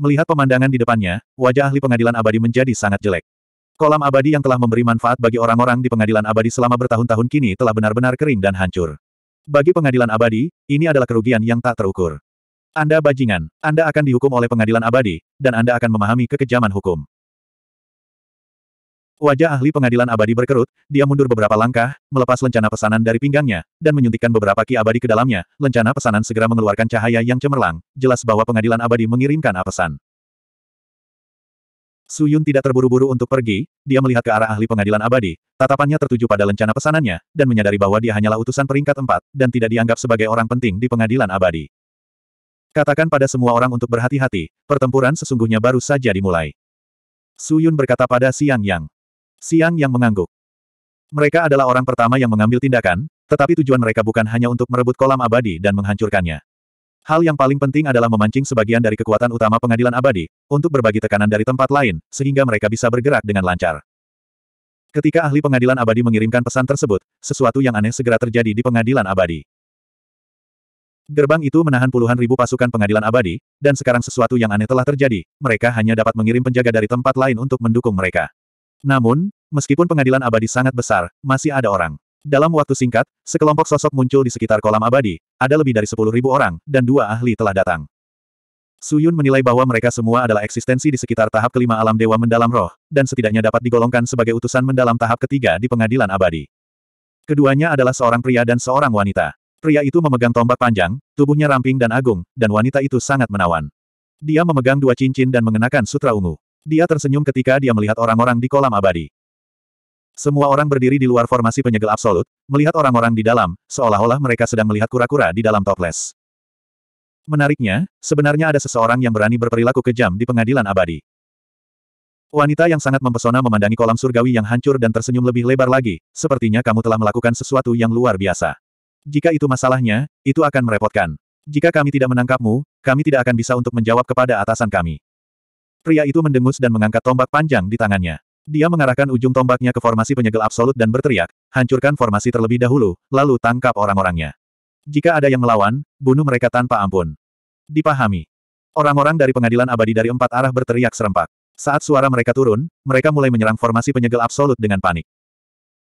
Melihat pemandangan di depannya, wajah ahli pengadilan abadi menjadi sangat jelek. Kolam abadi yang telah memberi manfaat bagi orang-orang di pengadilan abadi selama bertahun-tahun kini telah benar-benar kering dan hancur. Bagi pengadilan abadi, ini adalah kerugian yang tak terukur. Anda bajingan, Anda akan dihukum oleh pengadilan abadi, dan Anda akan memahami kekejaman hukum. Wajah ahli pengadilan abadi berkerut, dia mundur beberapa langkah, melepas lencana pesanan dari pinggangnya, dan menyuntikkan beberapa ki abadi ke dalamnya. Lencana pesanan segera mengeluarkan cahaya yang cemerlang, jelas bahwa pengadilan abadi mengirimkan pesan. Suyun tidak terburu-buru untuk pergi, dia melihat ke arah ahli pengadilan abadi, tatapannya tertuju pada lencana pesanannya, dan menyadari bahwa dia hanyalah utusan peringkat empat, dan tidak dianggap sebagai orang penting di pengadilan abadi. Katakan pada semua orang untuk berhati-hati, pertempuran sesungguhnya baru saja dimulai. Suyun berkata pada Siang Yang. Siang yang mengangguk. Mereka adalah orang pertama yang mengambil tindakan, tetapi tujuan mereka bukan hanya untuk merebut kolam abadi dan menghancurkannya. Hal yang paling penting adalah memancing sebagian dari kekuatan utama pengadilan abadi, untuk berbagi tekanan dari tempat lain, sehingga mereka bisa bergerak dengan lancar. Ketika ahli pengadilan abadi mengirimkan pesan tersebut, sesuatu yang aneh segera terjadi di pengadilan abadi. Gerbang itu menahan puluhan ribu pasukan pengadilan abadi, dan sekarang sesuatu yang aneh telah terjadi, mereka hanya dapat mengirim penjaga dari tempat lain untuk mendukung mereka. Namun, meskipun pengadilan abadi sangat besar, masih ada orang. Dalam waktu singkat, sekelompok sosok muncul di sekitar kolam abadi, ada lebih dari 10.000 orang, dan dua ahli telah datang. Suyun menilai bahwa mereka semua adalah eksistensi di sekitar tahap kelima alam dewa mendalam roh, dan setidaknya dapat digolongkan sebagai utusan mendalam tahap ketiga di pengadilan abadi. Keduanya adalah seorang pria dan seorang wanita. Pria itu memegang tombak panjang, tubuhnya ramping dan agung, dan wanita itu sangat menawan. Dia memegang dua cincin dan mengenakan sutra ungu. Dia tersenyum ketika dia melihat orang-orang di kolam abadi. Semua orang berdiri di luar formasi penyegel absolut, melihat orang-orang di dalam, seolah-olah mereka sedang melihat kura-kura di dalam toples. Menariknya, sebenarnya ada seseorang yang berani berperilaku kejam di pengadilan abadi. Wanita yang sangat mempesona memandangi kolam surgawi yang hancur dan tersenyum lebih lebar lagi, sepertinya kamu telah melakukan sesuatu yang luar biasa. Jika itu masalahnya, itu akan merepotkan. Jika kami tidak menangkapmu, kami tidak akan bisa untuk menjawab kepada atasan kami. Pria itu mendengus dan mengangkat tombak panjang di tangannya. Dia mengarahkan ujung tombaknya ke formasi penyegel absolut dan berteriak, hancurkan formasi terlebih dahulu, lalu tangkap orang-orangnya. Jika ada yang melawan, bunuh mereka tanpa ampun. Dipahami. Orang-orang dari pengadilan abadi dari empat arah berteriak serempak. Saat suara mereka turun, mereka mulai menyerang formasi penyegel absolut dengan panik.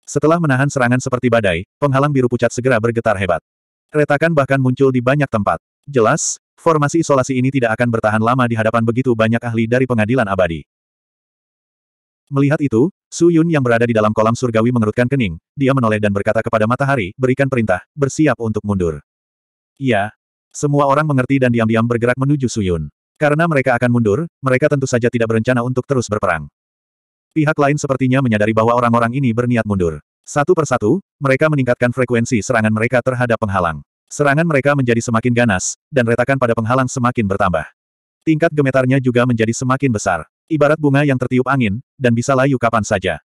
Setelah menahan serangan seperti badai, penghalang biru pucat segera bergetar hebat. Retakan bahkan muncul di banyak tempat. Jelas, Formasi isolasi ini tidak akan bertahan lama di hadapan begitu banyak ahli dari pengadilan abadi. Melihat itu, Su Yun yang berada di dalam kolam surgawi mengerutkan kening, dia menoleh dan berkata kepada matahari, berikan perintah, bersiap untuk mundur. Iya. Semua orang mengerti dan diam-diam bergerak menuju Su Yun. Karena mereka akan mundur, mereka tentu saja tidak berencana untuk terus berperang. Pihak lain sepertinya menyadari bahwa orang-orang ini berniat mundur. Satu persatu, mereka meningkatkan frekuensi serangan mereka terhadap penghalang. Serangan mereka menjadi semakin ganas, dan retakan pada penghalang semakin bertambah. Tingkat gemetarnya juga menjadi semakin besar. Ibarat bunga yang tertiup angin, dan bisa layu kapan saja.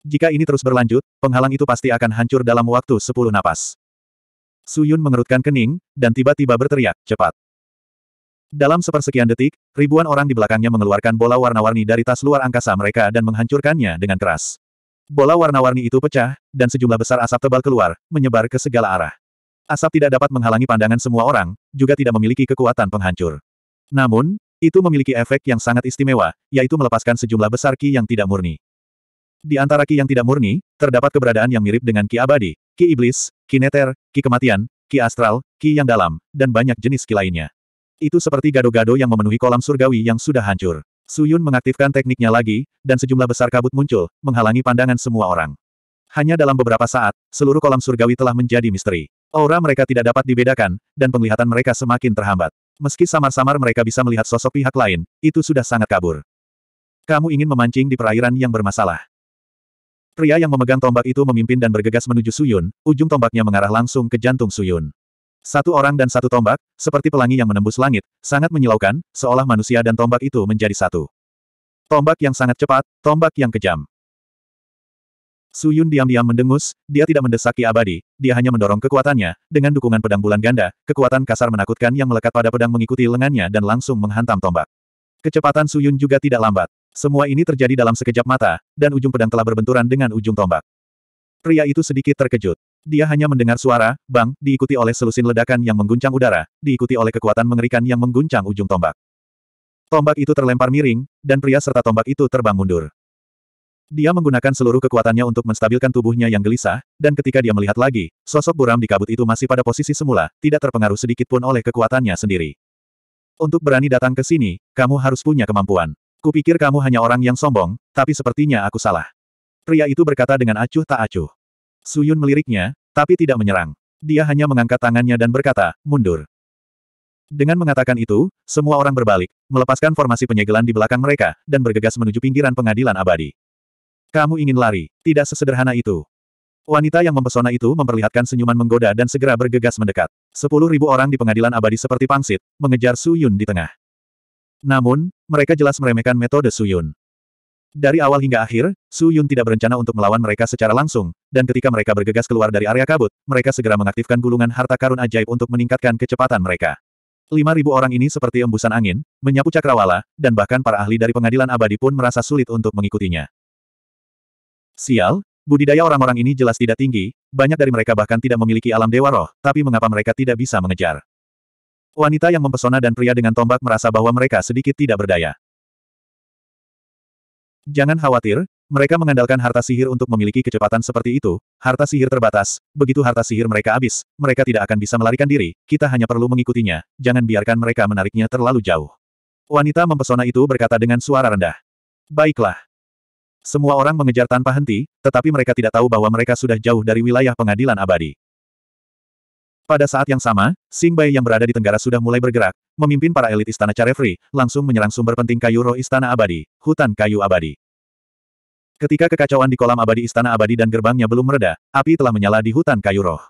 Jika ini terus berlanjut, penghalang itu pasti akan hancur dalam waktu sepuluh napas. Suyun mengerutkan kening, dan tiba-tiba berteriak, cepat. Dalam sepersekian detik, ribuan orang di belakangnya mengeluarkan bola warna-warni dari tas luar angkasa mereka dan menghancurkannya dengan keras. Bola warna-warni itu pecah, dan sejumlah besar asap tebal keluar, menyebar ke segala arah. Asap tidak dapat menghalangi pandangan semua orang, juga tidak memiliki kekuatan penghancur. Namun, itu memiliki efek yang sangat istimewa, yaitu melepaskan sejumlah besar ki yang tidak murni. Di antara ki yang tidak murni, terdapat keberadaan yang mirip dengan ki abadi, ki iblis, ki neter, ki kematian, ki astral, ki yang dalam, dan banyak jenis ki lainnya. Itu seperti gado-gado yang memenuhi kolam surgawi yang sudah hancur. Suyun mengaktifkan tekniknya lagi, dan sejumlah besar kabut muncul, menghalangi pandangan semua orang. Hanya dalam beberapa saat, seluruh kolam surgawi telah menjadi misteri. Aura mereka tidak dapat dibedakan, dan penglihatan mereka semakin terhambat. Meski samar-samar mereka bisa melihat sosok pihak lain, itu sudah sangat kabur. Kamu ingin memancing di perairan yang bermasalah. Pria yang memegang tombak itu memimpin dan bergegas menuju Suyun, ujung tombaknya mengarah langsung ke jantung Suyun. Satu orang dan satu tombak, seperti pelangi yang menembus langit, sangat menyilaukan, seolah manusia dan tombak itu menjadi satu. Tombak yang sangat cepat, tombak yang kejam. Su Yun diam-diam mendengus, dia tidak mendesaki abadi, dia hanya mendorong kekuatannya, dengan dukungan pedang bulan ganda, kekuatan kasar menakutkan yang melekat pada pedang mengikuti lengannya dan langsung menghantam tombak. Kecepatan Su Yun juga tidak lambat. Semua ini terjadi dalam sekejap mata, dan ujung pedang telah berbenturan dengan ujung tombak. Pria itu sedikit terkejut. Dia hanya mendengar suara, bang, diikuti oleh selusin ledakan yang mengguncang udara, diikuti oleh kekuatan mengerikan yang mengguncang ujung tombak. Tombak itu terlempar miring, dan pria serta tombak itu terbang mundur. Dia menggunakan seluruh kekuatannya untuk menstabilkan tubuhnya yang gelisah, dan ketika dia melihat lagi, sosok buram di kabut itu masih pada posisi semula, tidak terpengaruh sedikit pun oleh kekuatannya sendiri. Untuk berani datang ke sini, kamu harus punya kemampuan. Kupikir kamu hanya orang yang sombong, tapi sepertinya aku salah. Pria itu berkata dengan acuh tak acuh. Suyun meliriknya, tapi tidak menyerang. Dia hanya mengangkat tangannya dan berkata, mundur. Dengan mengatakan itu, semua orang berbalik, melepaskan formasi penyegelan di belakang mereka, dan bergegas menuju pinggiran pengadilan abadi. Kamu ingin lari, tidak sesederhana itu. Wanita yang mempesona itu memperlihatkan senyuman menggoda dan segera bergegas mendekat. Sepuluh ribu orang di pengadilan abadi seperti pangsit, mengejar Su Yun di tengah. Namun, mereka jelas meremehkan metode Su Yun. Dari awal hingga akhir, Su Yun tidak berencana untuk melawan mereka secara langsung, dan ketika mereka bergegas keluar dari area kabut, mereka segera mengaktifkan gulungan harta karun ajaib untuk meningkatkan kecepatan mereka. Lima ribu orang ini seperti embusan angin, menyapu cakrawala, dan bahkan para ahli dari pengadilan abadi pun merasa sulit untuk mengikutinya. Sial, budidaya orang-orang ini jelas tidak tinggi, banyak dari mereka bahkan tidak memiliki alam dewa roh, tapi mengapa mereka tidak bisa mengejar? Wanita yang mempesona dan pria dengan tombak merasa bahwa mereka sedikit tidak berdaya. Jangan khawatir, mereka mengandalkan harta sihir untuk memiliki kecepatan seperti itu, harta sihir terbatas, begitu harta sihir mereka habis, mereka tidak akan bisa melarikan diri, kita hanya perlu mengikutinya, jangan biarkan mereka menariknya terlalu jauh. Wanita mempesona itu berkata dengan suara rendah. Baiklah, semua orang mengejar tanpa henti, tetapi mereka tidak tahu bahwa mereka sudah jauh dari wilayah pengadilan abadi. Pada saat yang sama, Sing Bai yang berada di Tenggara sudah mulai bergerak, memimpin para elit istana Carefree, langsung menyerang sumber penting kayu roh istana abadi, hutan kayu abadi. Ketika kekacauan di kolam abadi istana abadi dan gerbangnya belum mereda, api telah menyala di hutan kayu roh.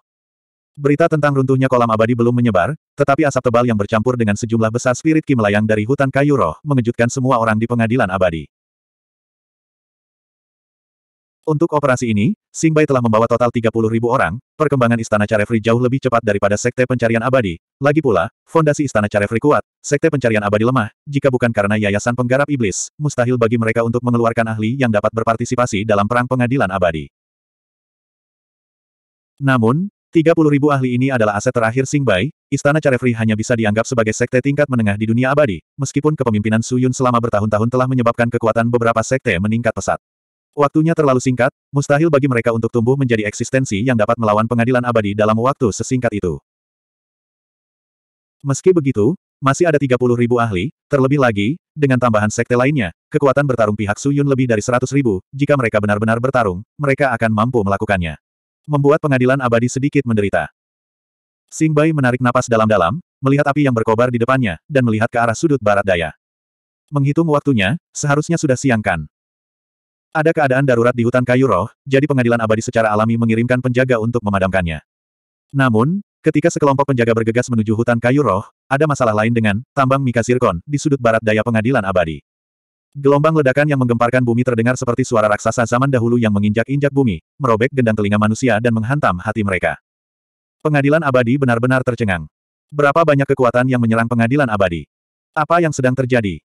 Berita tentang runtuhnya kolam abadi belum menyebar, tetapi asap tebal yang bercampur dengan sejumlah besar spirit ki melayang dari hutan kayu roh, mengejutkan semua orang di pengadilan abadi. Untuk operasi ini, Singbai telah membawa total 30.000 orang, perkembangan Istana Carefree jauh lebih cepat daripada Sekte Pencarian Abadi. Lagi pula, fondasi Istana Carefree kuat, Sekte Pencarian Abadi lemah, jika bukan karena Yayasan Penggarap Iblis, mustahil bagi mereka untuk mengeluarkan ahli yang dapat berpartisipasi dalam perang pengadilan abadi. Namun, 30.000 ahli ini adalah aset terakhir Singbai, Istana Carefree hanya bisa dianggap sebagai sekte tingkat menengah di dunia abadi, meskipun kepemimpinan Suyun selama bertahun-tahun telah menyebabkan kekuatan beberapa sekte meningkat pesat. Waktunya terlalu singkat, mustahil bagi mereka untuk tumbuh menjadi eksistensi yang dapat melawan pengadilan abadi dalam waktu sesingkat itu. Meski begitu, masih ada 30 ribu ahli, terlebih lagi, dengan tambahan sekte lainnya, kekuatan bertarung pihak Suyun lebih dari 100 ribu, jika mereka benar-benar bertarung, mereka akan mampu melakukannya. Membuat pengadilan abadi sedikit menderita. Sing Bai menarik napas dalam-dalam, melihat api yang berkobar di depannya, dan melihat ke arah sudut barat daya. Menghitung waktunya, seharusnya sudah siang kan. Ada keadaan darurat di hutan kayu roh, jadi pengadilan abadi secara alami mengirimkan penjaga untuk memadamkannya. Namun, ketika sekelompok penjaga bergegas menuju hutan kayu roh, ada masalah lain dengan tambang mika sirkon di sudut barat daya pengadilan abadi. Gelombang ledakan yang menggemparkan bumi terdengar seperti suara raksasa zaman dahulu yang menginjak-injak bumi, merobek gendang telinga manusia dan menghantam hati mereka. Pengadilan abadi benar-benar tercengang. Berapa banyak kekuatan yang menyerang pengadilan abadi? Apa yang sedang terjadi?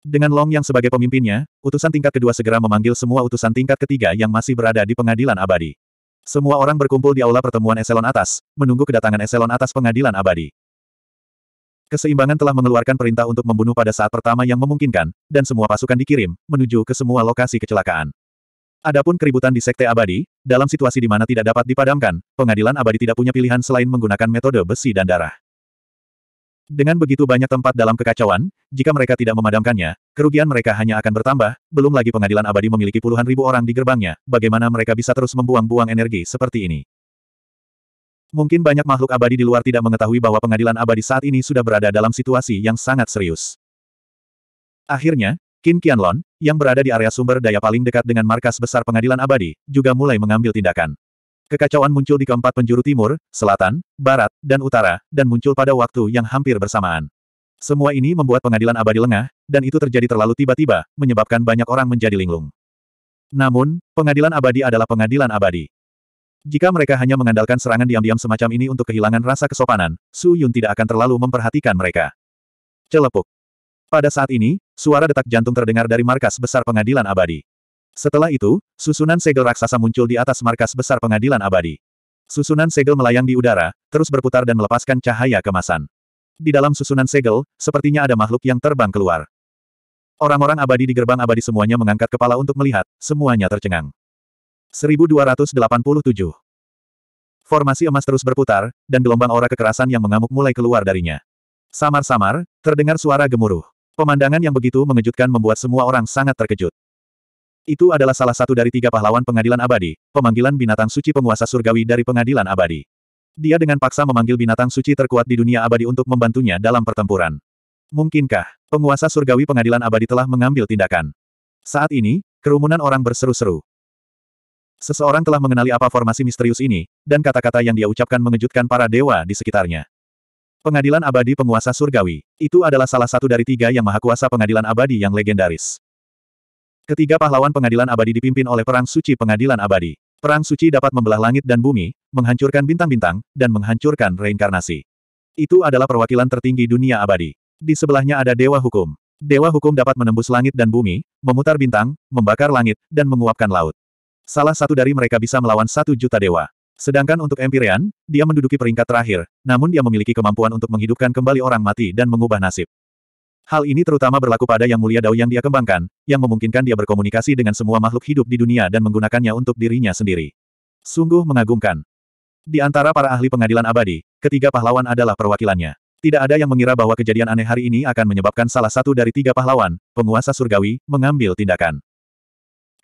Dengan Long Yang sebagai pemimpinnya, utusan tingkat kedua segera memanggil semua utusan tingkat ketiga yang masih berada di pengadilan abadi. Semua orang berkumpul di aula pertemuan eselon atas, menunggu kedatangan eselon atas pengadilan abadi. Keseimbangan telah mengeluarkan perintah untuk membunuh pada saat pertama yang memungkinkan, dan semua pasukan dikirim, menuju ke semua lokasi kecelakaan. Adapun keributan di Sekte Abadi, dalam situasi di mana tidak dapat dipadamkan, pengadilan abadi tidak punya pilihan selain menggunakan metode besi dan darah. Dengan begitu banyak tempat dalam kekacauan, jika mereka tidak memadamkannya, kerugian mereka hanya akan bertambah, belum lagi pengadilan abadi memiliki puluhan ribu orang di gerbangnya, bagaimana mereka bisa terus membuang-buang energi seperti ini. Mungkin banyak makhluk abadi di luar tidak mengetahui bahwa pengadilan abadi saat ini sudah berada dalam situasi yang sangat serius. Akhirnya, Qin Qianlon, yang berada di area sumber daya paling dekat dengan markas besar pengadilan abadi, juga mulai mengambil tindakan. Kekacauan muncul di keempat penjuru timur, selatan, barat, dan utara, dan muncul pada waktu yang hampir bersamaan. Semua ini membuat pengadilan abadi lengah, dan itu terjadi terlalu tiba-tiba, menyebabkan banyak orang menjadi linglung. Namun, pengadilan abadi adalah pengadilan abadi. Jika mereka hanya mengandalkan serangan diam-diam semacam ini untuk kehilangan rasa kesopanan, Su Yun tidak akan terlalu memperhatikan mereka. Celepuk. Pada saat ini, suara detak jantung terdengar dari markas besar pengadilan abadi. Setelah itu, susunan segel raksasa muncul di atas markas besar pengadilan abadi. Susunan segel melayang di udara, terus berputar dan melepaskan cahaya kemasan. Di dalam susunan segel, sepertinya ada makhluk yang terbang keluar. Orang-orang abadi di gerbang abadi semuanya mengangkat kepala untuk melihat, semuanya tercengang. 1287 Formasi emas terus berputar, dan gelombang aura kekerasan yang mengamuk mulai keluar darinya. Samar-samar, terdengar suara gemuruh. Pemandangan yang begitu mengejutkan membuat semua orang sangat terkejut. Itu adalah salah satu dari tiga pahlawan pengadilan abadi, pemanggilan binatang suci penguasa surgawi dari pengadilan abadi. Dia dengan paksa memanggil binatang suci terkuat di dunia abadi untuk membantunya dalam pertempuran. Mungkinkah, penguasa surgawi pengadilan abadi telah mengambil tindakan? Saat ini, kerumunan orang berseru-seru. Seseorang telah mengenali apa formasi misterius ini, dan kata-kata yang dia ucapkan mengejutkan para dewa di sekitarnya. Pengadilan abadi penguasa surgawi, itu adalah salah satu dari tiga yang maha kuasa pengadilan abadi yang legendaris. Ketiga pahlawan pengadilan abadi dipimpin oleh Perang Suci Pengadilan Abadi. Perang Suci dapat membelah langit dan bumi, menghancurkan bintang-bintang, dan menghancurkan reinkarnasi. Itu adalah perwakilan tertinggi dunia abadi. Di sebelahnya ada Dewa Hukum. Dewa Hukum dapat menembus langit dan bumi, memutar bintang, membakar langit, dan menguapkan laut. Salah satu dari mereka bisa melawan satu juta dewa. Sedangkan untuk Empyrean, dia menduduki peringkat terakhir, namun dia memiliki kemampuan untuk menghidupkan kembali orang mati dan mengubah nasib. Hal ini terutama berlaku pada Yang Mulia Dao yang dia kembangkan, yang memungkinkan dia berkomunikasi dengan semua makhluk hidup di dunia dan menggunakannya untuk dirinya sendiri. Sungguh mengagumkan. Di antara para ahli pengadilan abadi, ketiga pahlawan adalah perwakilannya. Tidak ada yang mengira bahwa kejadian aneh hari ini akan menyebabkan salah satu dari tiga pahlawan, penguasa surgawi, mengambil tindakan.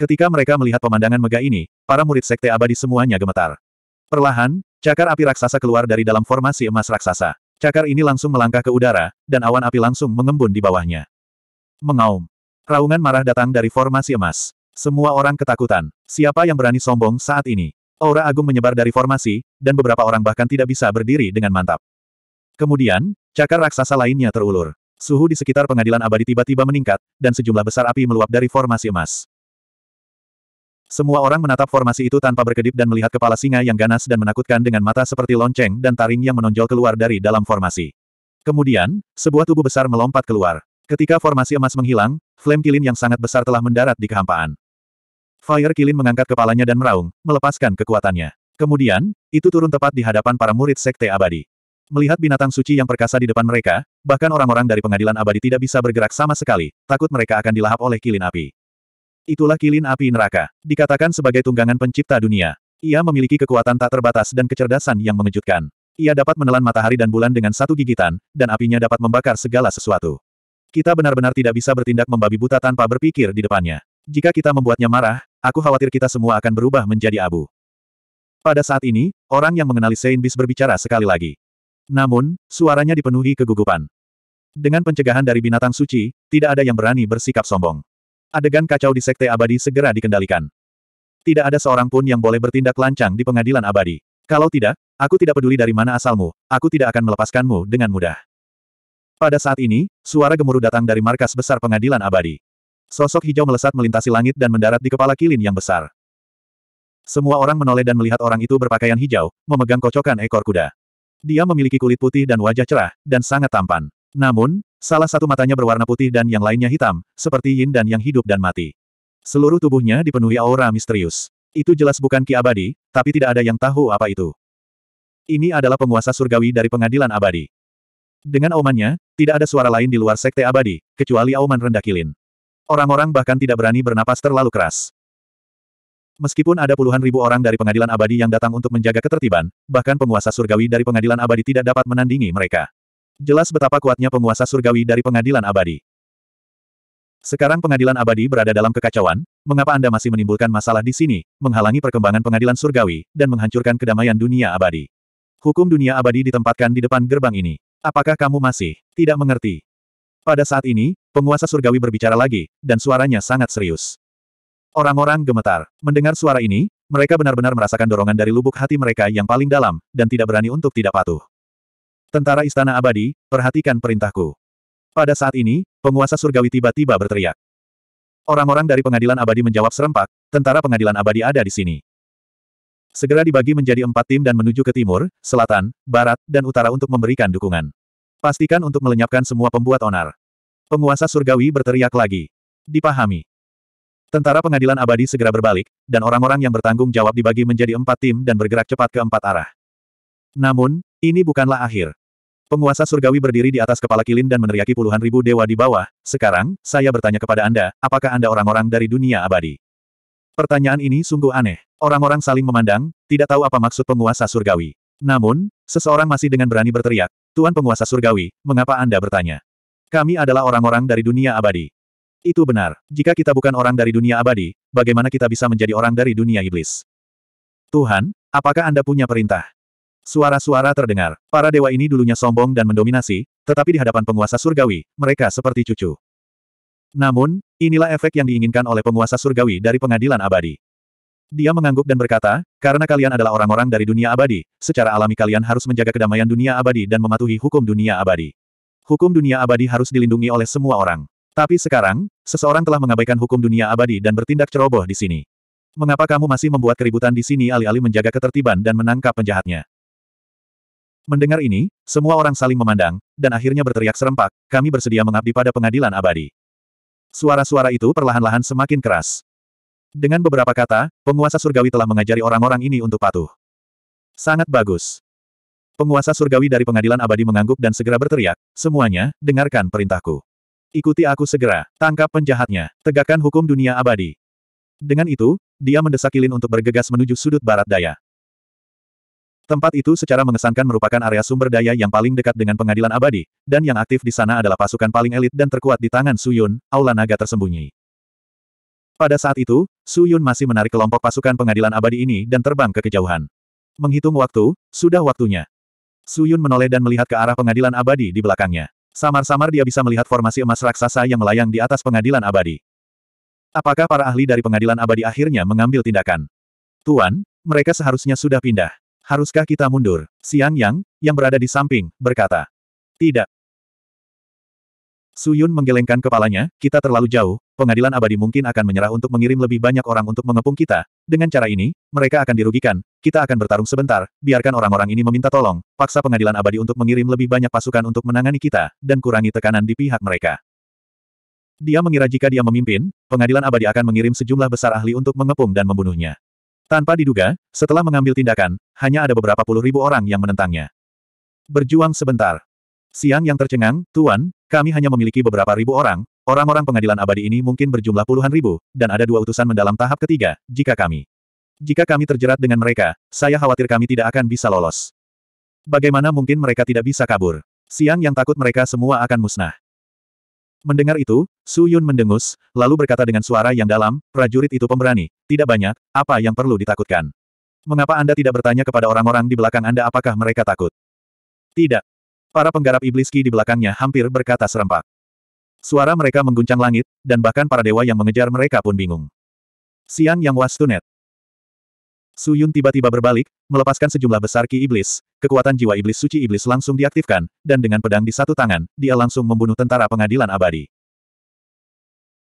Ketika mereka melihat pemandangan megah ini, para murid sekte abadi semuanya gemetar. Perlahan, cakar api raksasa keluar dari dalam formasi emas raksasa. Cakar ini langsung melangkah ke udara, dan awan api langsung mengembun di bawahnya. Mengaum. Raungan marah datang dari formasi emas. Semua orang ketakutan. Siapa yang berani sombong saat ini? Aura agung menyebar dari formasi, dan beberapa orang bahkan tidak bisa berdiri dengan mantap. Kemudian, cakar raksasa lainnya terulur. Suhu di sekitar pengadilan abadi tiba-tiba meningkat, dan sejumlah besar api meluap dari formasi emas. Semua orang menatap formasi itu tanpa berkedip dan melihat kepala singa yang ganas dan menakutkan dengan mata seperti lonceng dan taring yang menonjol keluar dari dalam formasi. Kemudian, sebuah tubuh besar melompat keluar. Ketika formasi emas menghilang, flame kilin yang sangat besar telah mendarat di kehampaan. Fire kilin mengangkat kepalanya dan meraung, melepaskan kekuatannya. Kemudian, itu turun tepat di hadapan para murid sekte abadi. Melihat binatang suci yang perkasa di depan mereka, bahkan orang-orang dari pengadilan abadi tidak bisa bergerak sama sekali, takut mereka akan dilahap oleh kilin api. Itulah kilin api neraka. Dikatakan sebagai tunggangan pencipta dunia. Ia memiliki kekuatan tak terbatas dan kecerdasan yang mengejutkan. Ia dapat menelan matahari dan bulan dengan satu gigitan, dan apinya dapat membakar segala sesuatu. Kita benar-benar tidak bisa bertindak membabi buta tanpa berpikir di depannya. Jika kita membuatnya marah, aku khawatir kita semua akan berubah menjadi abu. Pada saat ini, orang yang mengenali Saint Bis berbicara sekali lagi. Namun, suaranya dipenuhi kegugupan. Dengan pencegahan dari binatang suci, tidak ada yang berani bersikap sombong. Adegan kacau di Sekte Abadi segera dikendalikan. Tidak ada seorang pun yang boleh bertindak lancang di pengadilan abadi. Kalau tidak, aku tidak peduli dari mana asalmu, aku tidak akan melepaskanmu dengan mudah. Pada saat ini, suara gemuruh datang dari markas besar pengadilan abadi. Sosok hijau melesat melintasi langit dan mendarat di kepala kilin yang besar. Semua orang menoleh dan melihat orang itu berpakaian hijau, memegang kocokan ekor kuda. Dia memiliki kulit putih dan wajah cerah, dan sangat tampan. Namun, salah satu matanya berwarna putih dan yang lainnya hitam, seperti yin dan yang hidup dan mati. Seluruh tubuhnya dipenuhi aura misterius. Itu jelas bukan ki abadi, tapi tidak ada yang tahu apa itu. Ini adalah penguasa surgawi dari pengadilan abadi. Dengan aumannya, tidak ada suara lain di luar sekte abadi, kecuali auman rendah kilin. Orang-orang bahkan tidak berani bernapas terlalu keras. Meskipun ada puluhan ribu orang dari pengadilan abadi yang datang untuk menjaga ketertiban, bahkan penguasa surgawi dari pengadilan abadi tidak dapat menandingi mereka. Jelas betapa kuatnya penguasa surgawi dari pengadilan abadi. Sekarang pengadilan abadi berada dalam kekacauan, mengapa Anda masih menimbulkan masalah di sini, menghalangi perkembangan pengadilan surgawi, dan menghancurkan kedamaian dunia abadi? Hukum dunia abadi ditempatkan di depan gerbang ini. Apakah kamu masih tidak mengerti? Pada saat ini, penguasa surgawi berbicara lagi, dan suaranya sangat serius. Orang-orang gemetar. Mendengar suara ini, mereka benar-benar merasakan dorongan dari lubuk hati mereka yang paling dalam, dan tidak berani untuk tidak patuh. Tentara Istana Abadi, perhatikan perintahku. Pada saat ini, penguasa surgawi tiba-tiba berteriak. Orang-orang dari pengadilan abadi menjawab serempak, tentara pengadilan abadi ada di sini. Segera dibagi menjadi empat tim dan menuju ke timur, selatan, barat, dan utara untuk memberikan dukungan. Pastikan untuk melenyapkan semua pembuat onar. Penguasa surgawi berteriak lagi. Dipahami. Tentara pengadilan abadi segera berbalik, dan orang-orang yang bertanggung jawab dibagi menjadi empat tim dan bergerak cepat ke empat arah. Namun, ini bukanlah akhir. Penguasa surgawi berdiri di atas kepala Kilin dan meneriaki puluhan ribu dewa di bawah, sekarang, saya bertanya kepada Anda, apakah Anda orang-orang dari dunia abadi? Pertanyaan ini sungguh aneh. Orang-orang saling memandang, tidak tahu apa maksud penguasa surgawi. Namun, seseorang masih dengan berani berteriak, Tuan penguasa surgawi, mengapa Anda bertanya? Kami adalah orang-orang dari dunia abadi. Itu benar. Jika kita bukan orang dari dunia abadi, bagaimana kita bisa menjadi orang dari dunia iblis? Tuhan, apakah Anda punya perintah? Suara-suara terdengar. Para dewa ini dulunya sombong dan mendominasi, tetapi di hadapan penguasa surgawi, mereka seperti cucu. Namun, inilah efek yang diinginkan oleh penguasa surgawi dari pengadilan abadi. Dia mengangguk dan berkata, karena kalian adalah orang-orang dari dunia abadi, secara alami kalian harus menjaga kedamaian dunia abadi dan mematuhi hukum dunia abadi. Hukum dunia abadi harus dilindungi oleh semua orang. Tapi sekarang, seseorang telah mengabaikan hukum dunia abadi dan bertindak ceroboh di sini. Mengapa kamu masih membuat keributan di sini alih-alih menjaga ketertiban dan menangkap penjahatnya? Mendengar ini, semua orang saling memandang, dan akhirnya berteriak serempak, kami bersedia mengabdi pada pengadilan abadi. Suara-suara itu perlahan-lahan semakin keras. Dengan beberapa kata, penguasa surgawi telah mengajari orang-orang ini untuk patuh. Sangat bagus. Penguasa surgawi dari pengadilan abadi mengangguk dan segera berteriak, semuanya, dengarkan perintahku. Ikuti aku segera, tangkap penjahatnya, tegakkan hukum dunia abadi. Dengan itu, dia mendesak Kilin untuk bergegas menuju sudut barat daya. Tempat itu secara mengesankan merupakan area sumber daya yang paling dekat dengan pengadilan abadi, dan yang aktif di sana adalah pasukan paling elit dan terkuat di tangan Suyun, Aula Naga tersembunyi. Pada saat itu, Suyun masih menarik kelompok pasukan pengadilan abadi ini dan terbang ke kejauhan. Menghitung waktu, sudah waktunya. Suyun menoleh dan melihat ke arah pengadilan abadi di belakangnya. Samar-samar dia bisa melihat formasi emas raksasa yang melayang di atas pengadilan abadi. Apakah para ahli dari pengadilan abadi akhirnya mengambil tindakan? Tuan, mereka seharusnya sudah pindah. Haruskah kita mundur? Siang Yang, yang berada di samping, berkata. Tidak. Suyun menggelengkan kepalanya, kita terlalu jauh, pengadilan abadi mungkin akan menyerah untuk mengirim lebih banyak orang untuk mengepung kita. Dengan cara ini, mereka akan dirugikan, kita akan bertarung sebentar, biarkan orang-orang ini meminta tolong, paksa pengadilan abadi untuk mengirim lebih banyak pasukan untuk menangani kita, dan kurangi tekanan di pihak mereka. Dia mengira jika dia memimpin, pengadilan abadi akan mengirim sejumlah besar ahli untuk mengepung dan membunuhnya. Tanpa diduga, setelah mengambil tindakan, hanya ada beberapa puluh ribu orang yang menentangnya. Berjuang sebentar. Siang yang tercengang, Tuan, kami hanya memiliki beberapa ribu orang, orang-orang pengadilan abadi ini mungkin berjumlah puluhan ribu, dan ada dua utusan mendalam tahap ketiga, jika kami. Jika kami terjerat dengan mereka, saya khawatir kami tidak akan bisa lolos. Bagaimana mungkin mereka tidak bisa kabur? Siang yang takut mereka semua akan musnah. Mendengar itu, Su Yun mendengus, lalu berkata dengan suara yang dalam, prajurit itu pemberani, tidak banyak, apa yang perlu ditakutkan? Mengapa Anda tidak bertanya kepada orang-orang di belakang Anda apakah mereka takut? Tidak. Para penggarap iblis ki di belakangnya hampir berkata serempak. Suara mereka mengguncang langit, dan bahkan para dewa yang mengejar mereka pun bingung. Siang Yang Wastunet Su Yun tiba-tiba berbalik, melepaskan sejumlah besar ki iblis. Kekuatan jiwa iblis suci iblis langsung diaktifkan, dan dengan pedang di satu tangan, dia langsung membunuh tentara pengadilan abadi.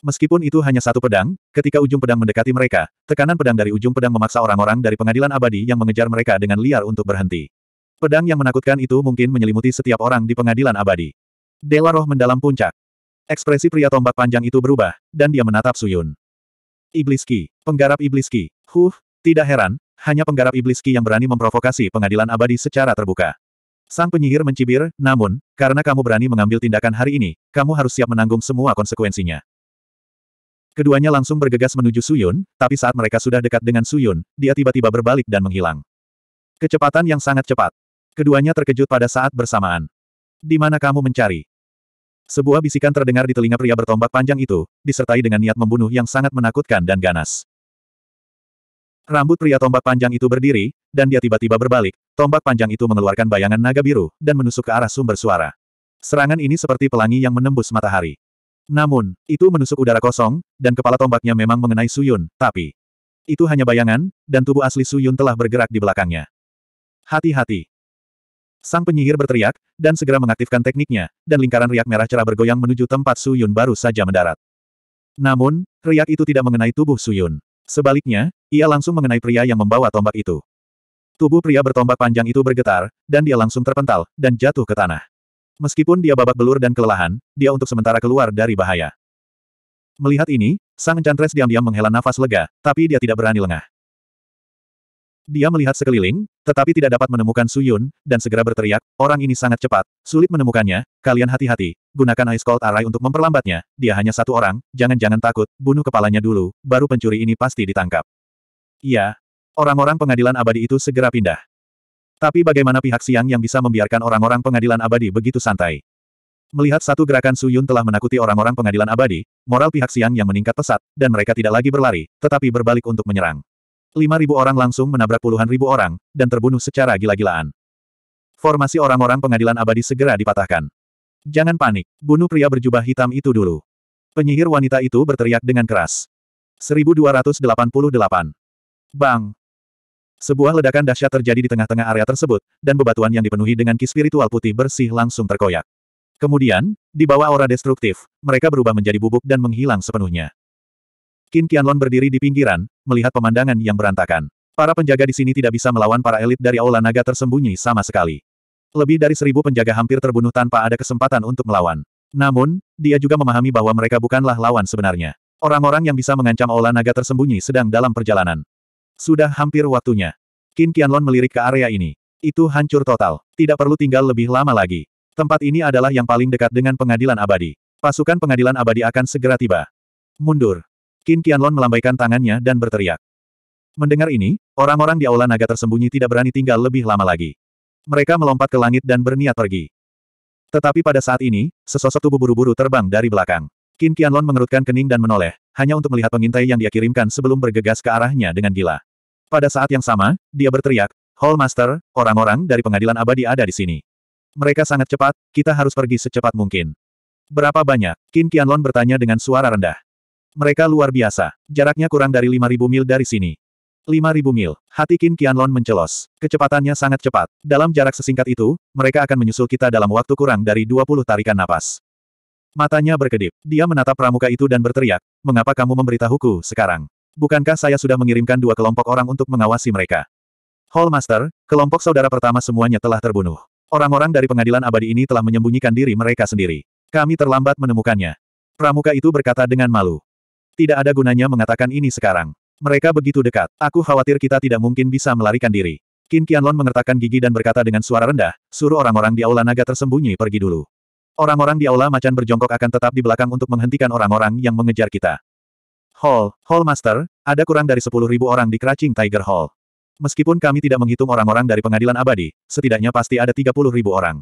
Meskipun itu hanya satu pedang, ketika ujung pedang mendekati mereka, tekanan pedang dari ujung pedang memaksa orang-orang dari pengadilan abadi yang mengejar mereka dengan liar untuk berhenti. Pedang yang menakutkan itu mungkin menyelimuti setiap orang di pengadilan abadi. Dewa roh mendalam puncak. Ekspresi pria tombak panjang itu berubah, dan dia menatap Suyun. Iblis Ki. Penggarap Iblis Ki. Huh, tidak heran, hanya penggarap iblis Ki yang berani memprovokasi pengadilan abadi secara terbuka. Sang penyihir mencibir, namun, karena kamu berani mengambil tindakan hari ini, kamu harus siap menanggung semua konsekuensinya. Keduanya langsung bergegas menuju Suyun, tapi saat mereka sudah dekat dengan Suyun, dia tiba-tiba berbalik dan menghilang. Kecepatan yang sangat cepat. Keduanya terkejut pada saat bersamaan. Di mana kamu mencari? Sebuah bisikan terdengar di telinga pria bertombak panjang itu, disertai dengan niat membunuh yang sangat menakutkan dan ganas. Rambut pria tombak panjang itu berdiri, dan dia tiba-tiba berbalik, tombak panjang itu mengeluarkan bayangan naga biru, dan menusuk ke arah sumber suara. Serangan ini seperti pelangi yang menembus matahari. Namun, itu menusuk udara kosong, dan kepala tombaknya memang mengenai Suyun, tapi... Itu hanya bayangan, dan tubuh asli Suyun telah bergerak di belakangnya. Hati-hati. Sang penyihir berteriak, dan segera mengaktifkan tekniknya, dan lingkaran riak merah cerah bergoyang menuju tempat Suyun baru saja mendarat. Namun, riak itu tidak mengenai tubuh Suyun. Sebaliknya, ia langsung mengenai pria yang membawa tombak itu. Tubuh pria bertombak panjang itu bergetar, dan dia langsung terpental, dan jatuh ke tanah. Meskipun dia babak belur dan kelelahan, dia untuk sementara keluar dari bahaya. Melihat ini, sang enchantress diam-diam menghela nafas lega, tapi dia tidak berani lengah. Dia melihat sekeliling, tetapi tidak dapat menemukan Suyun, dan segera berteriak, orang ini sangat cepat, sulit menemukannya, kalian hati-hati, gunakan Ice Cold Array untuk memperlambatnya, dia hanya satu orang, jangan-jangan takut, bunuh kepalanya dulu, baru pencuri ini pasti ditangkap. Iya. Orang-orang pengadilan abadi itu segera pindah. Tapi bagaimana pihak siang yang bisa membiarkan orang-orang pengadilan abadi begitu santai? Melihat satu gerakan Suyun telah menakuti orang-orang pengadilan abadi, moral pihak siang yang meningkat pesat, dan mereka tidak lagi berlari, tetapi berbalik untuk menyerang. 5.000 orang langsung menabrak puluhan ribu orang, dan terbunuh secara gila-gilaan. Formasi orang-orang pengadilan abadi segera dipatahkan. Jangan panik, bunuh pria berjubah hitam itu dulu. Penyihir wanita itu berteriak dengan keras. 1288. Bang! Sebuah ledakan dahsyat terjadi di tengah-tengah area tersebut, dan bebatuan yang dipenuhi dengan ki spiritual putih bersih langsung terkoyak. Kemudian, di bawah aura destruktif, mereka berubah menjadi bubuk dan menghilang sepenuhnya. Qin Qianlong berdiri di pinggiran, melihat pemandangan yang berantakan. Para penjaga di sini tidak bisa melawan para elit dari Aula Naga tersembunyi sama sekali. Lebih dari seribu penjaga hampir terbunuh tanpa ada kesempatan untuk melawan. Namun, dia juga memahami bahwa mereka bukanlah lawan sebenarnya. Orang-orang yang bisa mengancam Aula Naga tersembunyi sedang dalam perjalanan. Sudah hampir waktunya. Qin Qianlong melirik ke area ini. Itu hancur total. Tidak perlu tinggal lebih lama lagi. Tempat ini adalah yang paling dekat dengan pengadilan abadi. Pasukan pengadilan abadi akan segera tiba. Mundur. Qin Qianlong melambaikan tangannya dan berteriak. Mendengar ini, orang-orang di aula naga tersembunyi tidak berani tinggal lebih lama lagi. Mereka melompat ke langit dan berniat pergi. Tetapi pada saat ini, sesosok tubuh buru-buru terbang dari belakang. Qin Qianlong mengerutkan kening dan menoleh, hanya untuk melihat pengintai yang dia kirimkan sebelum bergegas ke arahnya dengan gila. Pada saat yang sama, dia berteriak, Hall Master, orang-orang dari pengadilan abadi ada di sini. Mereka sangat cepat, kita harus pergi secepat mungkin. Berapa banyak? Qin Qianlong bertanya dengan suara rendah. Mereka luar biasa. Jaraknya kurang dari 5.000 mil dari sini. 5.000 mil. Hati Qin Qianlong mencelos. Kecepatannya sangat cepat. Dalam jarak sesingkat itu, mereka akan menyusul kita dalam waktu kurang dari 20 tarikan napas. Matanya berkedip. Dia menatap pramuka itu dan berteriak, mengapa kamu memberitahuku sekarang? Bukankah saya sudah mengirimkan dua kelompok orang untuk mengawasi mereka? Hallmaster, kelompok saudara pertama semuanya telah terbunuh. Orang-orang dari pengadilan abadi ini telah menyembunyikan diri mereka sendiri. Kami terlambat menemukannya. Pramuka itu berkata dengan malu. Tidak ada gunanya mengatakan ini sekarang. Mereka begitu dekat. Aku khawatir kita tidak mungkin bisa melarikan diri. Qin Qianlong mengertakkan gigi dan berkata dengan suara rendah, suruh orang-orang di aula naga tersembunyi pergi dulu. Orang-orang di aula macan berjongkok akan tetap di belakang untuk menghentikan orang-orang yang mengejar kita. Hall, Hall Master, ada kurang dari 10.000 orang di Kracing Tiger Hall. Meskipun kami tidak menghitung orang-orang dari pengadilan abadi, setidaknya pasti ada 30.000 orang.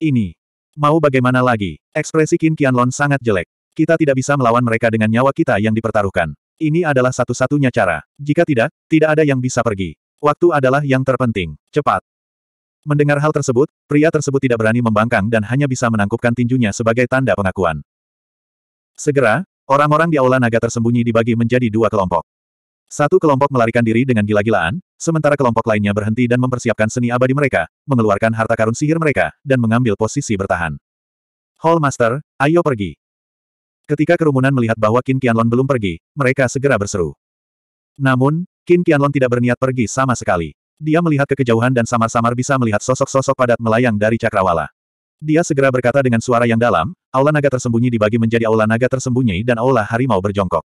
Ini. Mau bagaimana lagi? Ekspresi Qin Qianlong sangat jelek. Kita tidak bisa melawan mereka dengan nyawa kita yang dipertaruhkan. Ini adalah satu-satunya cara. Jika tidak, tidak ada yang bisa pergi. Waktu adalah yang terpenting. Cepat. Mendengar hal tersebut, pria tersebut tidak berani membangkang dan hanya bisa menangkupkan tinjunya sebagai tanda pengakuan. Segera, orang-orang di aula naga tersembunyi dibagi menjadi dua kelompok. Satu kelompok melarikan diri dengan gila-gilaan, sementara kelompok lainnya berhenti dan mempersiapkan seni abadi mereka, mengeluarkan harta karun sihir mereka, dan mengambil posisi bertahan. Hallmaster, ayo pergi. Ketika kerumunan melihat bahwa Qin Qianlong belum pergi, mereka segera berseru. Namun, Qin Qianlong tidak berniat pergi sama sekali. Dia melihat ke kejauhan dan samar-samar bisa melihat sosok-sosok padat melayang dari cakrawala. Dia segera berkata dengan suara yang dalam, Aula Naga tersembunyi dibagi menjadi Aula Naga tersembunyi dan Aula Harimau berjongkok.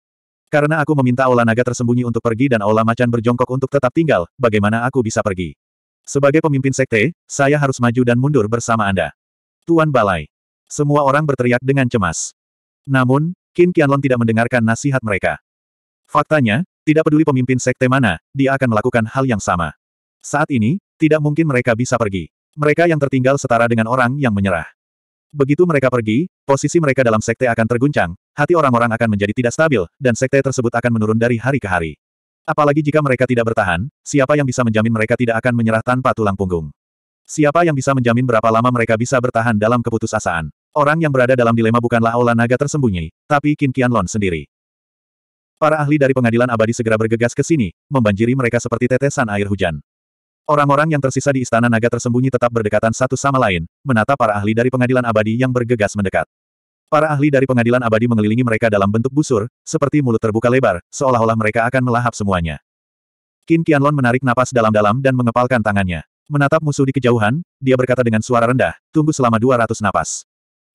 Karena aku meminta Aula Naga tersembunyi untuk pergi dan Aula Macan berjongkok untuk tetap tinggal, bagaimana aku bisa pergi? Sebagai pemimpin sekte, saya harus maju dan mundur bersama Anda. Tuan Balai. Semua orang berteriak dengan cemas. Namun, Qin Qianlong tidak mendengarkan nasihat mereka. Faktanya, tidak peduli pemimpin sekte mana, dia akan melakukan hal yang sama. Saat ini, tidak mungkin mereka bisa pergi. Mereka yang tertinggal setara dengan orang yang menyerah. Begitu mereka pergi, posisi mereka dalam sekte akan terguncang, hati orang-orang akan menjadi tidak stabil, dan sekte tersebut akan menurun dari hari ke hari. Apalagi jika mereka tidak bertahan, siapa yang bisa menjamin mereka tidak akan menyerah tanpa tulang punggung? Siapa yang bisa menjamin berapa lama mereka bisa bertahan dalam keputusasaan? Orang yang berada dalam dilema bukanlah aula naga tersembunyi, tapi Qin Qianlon sendiri. Para ahli dari pengadilan abadi segera bergegas ke sini, membanjiri mereka seperti tetesan air hujan. Orang-orang yang tersisa di istana naga tersembunyi tetap berdekatan satu sama lain, menatap para ahli dari pengadilan abadi yang bergegas mendekat. Para ahli dari pengadilan abadi mengelilingi mereka dalam bentuk busur, seperti mulut terbuka lebar, seolah-olah mereka akan melahap semuanya. Qin Qianlon menarik napas dalam-dalam dan mengepalkan tangannya. Menatap musuh di kejauhan, dia berkata dengan suara rendah, tunggu selama 200 napas.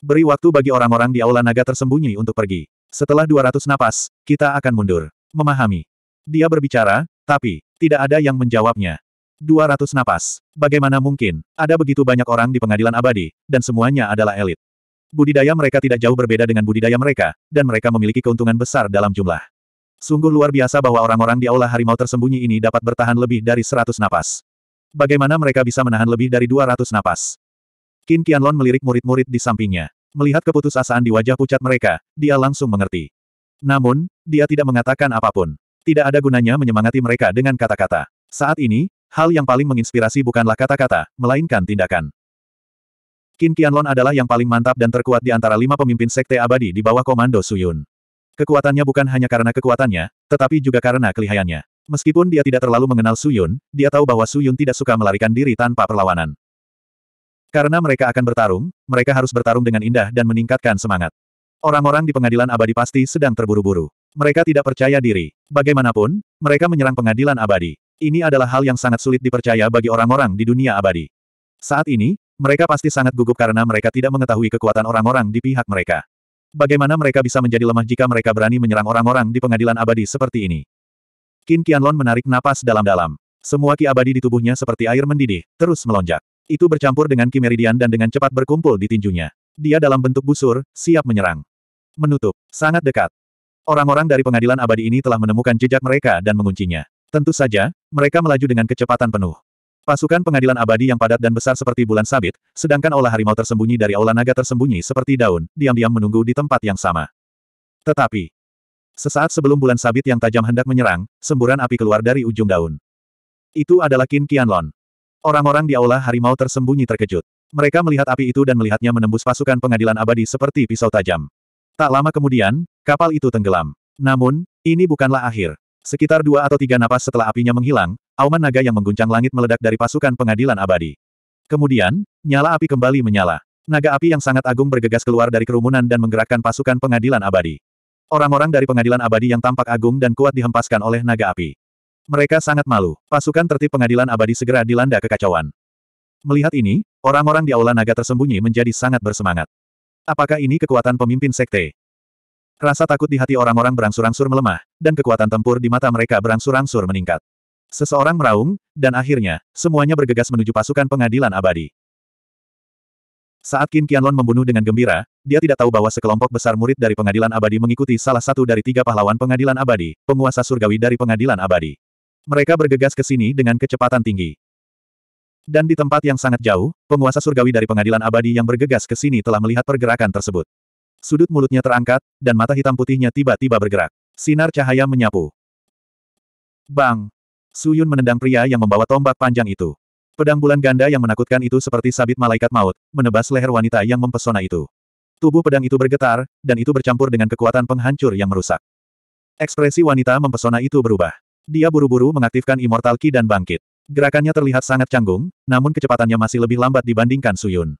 Beri waktu bagi orang-orang di aula naga tersembunyi untuk pergi. Setelah 200 napas, kita akan mundur. Memahami. Dia berbicara, tapi, tidak ada yang menjawabnya. 200 napas. Bagaimana mungkin, ada begitu banyak orang di pengadilan abadi, dan semuanya adalah elit. Budidaya mereka tidak jauh berbeda dengan budidaya mereka, dan mereka memiliki keuntungan besar dalam jumlah. Sungguh luar biasa bahwa orang-orang di aula harimau tersembunyi ini dapat bertahan lebih dari 100 napas. Bagaimana mereka bisa menahan lebih dari 200 napas? Qin Qianlong melirik murid-murid di sampingnya. Melihat keputusasaan di wajah pucat mereka, dia langsung mengerti. Namun, dia tidak mengatakan apapun. Tidak ada gunanya menyemangati mereka dengan kata-kata. Saat ini, hal yang paling menginspirasi bukanlah kata-kata, melainkan tindakan. Qin Qianlong adalah yang paling mantap dan terkuat di antara lima pemimpin sekte abadi di bawah komando Suyun. Kekuatannya bukan hanya karena kekuatannya, tetapi juga karena kelihayannya. Meskipun dia tidak terlalu mengenal Suyun, dia tahu bahwa Suyun tidak suka melarikan diri tanpa perlawanan. Karena mereka akan bertarung, mereka harus bertarung dengan indah dan meningkatkan semangat. Orang-orang di pengadilan abadi pasti sedang terburu-buru. Mereka tidak percaya diri. Bagaimanapun, mereka menyerang pengadilan abadi. Ini adalah hal yang sangat sulit dipercaya bagi orang-orang di dunia abadi. Saat ini, mereka pasti sangat gugup karena mereka tidak mengetahui kekuatan orang-orang di pihak mereka. Bagaimana mereka bisa menjadi lemah jika mereka berani menyerang orang-orang di pengadilan abadi seperti ini? Qin Qianlong menarik napas dalam-dalam. Semua ki abadi di tubuhnya seperti air mendidih, terus melonjak itu bercampur dengan Kimeridian dan dengan cepat berkumpul di tinjunya. Dia dalam bentuk busur, siap menyerang. Menutup. Sangat dekat. Orang-orang dari pengadilan abadi ini telah menemukan jejak mereka dan menguncinya. Tentu saja, mereka melaju dengan kecepatan penuh. Pasukan pengadilan abadi yang padat dan besar seperti bulan sabit, sedangkan olah harimau tersembunyi dari olah naga tersembunyi seperti daun, diam-diam menunggu di tempat yang sama. Tetapi, sesaat sebelum bulan sabit yang tajam hendak menyerang, semburan api keluar dari ujung daun. Itu adalah Qin Qianlong. Orang-orang di aula harimau tersembunyi terkejut. Mereka melihat api itu dan melihatnya menembus pasukan pengadilan abadi seperti pisau tajam. Tak lama kemudian, kapal itu tenggelam. Namun, ini bukanlah akhir. Sekitar dua atau tiga napas setelah apinya menghilang, auman naga yang mengguncang langit meledak dari pasukan pengadilan abadi. Kemudian, nyala api kembali menyala. Naga api yang sangat agung bergegas keluar dari kerumunan dan menggerakkan pasukan pengadilan abadi. Orang-orang dari pengadilan abadi yang tampak agung dan kuat dihempaskan oleh naga api. Mereka sangat malu. Pasukan tertib pengadilan abadi segera dilanda kekacauan. Melihat ini, orang-orang di Aula Naga tersembunyi menjadi sangat bersemangat. Apakah ini kekuatan pemimpin sekte? Rasa takut di hati orang-orang berangsur-angsur melemah, dan kekuatan tempur di mata mereka berangsur-angsur meningkat. Seseorang meraung, dan akhirnya, semuanya bergegas menuju pasukan pengadilan abadi. Saat Qin Qianlong membunuh dengan gembira, dia tidak tahu bahwa sekelompok besar murid dari pengadilan abadi mengikuti salah satu dari tiga pahlawan pengadilan abadi, penguasa surgawi dari pengadilan abadi. Mereka bergegas ke sini dengan kecepatan tinggi. Dan di tempat yang sangat jauh, penguasa surgawi dari pengadilan abadi yang bergegas ke sini telah melihat pergerakan tersebut. Sudut mulutnya terangkat, dan mata hitam putihnya tiba-tiba bergerak. Sinar cahaya menyapu. Bang! Suyun menendang pria yang membawa tombak panjang itu. Pedang bulan ganda yang menakutkan itu seperti sabit malaikat maut, menebas leher wanita yang mempesona itu. Tubuh pedang itu bergetar, dan itu bercampur dengan kekuatan penghancur yang merusak. Ekspresi wanita mempesona itu berubah. Dia buru-buru mengaktifkan Immortal Ki dan bangkit. Gerakannya terlihat sangat canggung, namun kecepatannya masih lebih lambat dibandingkan Suyun.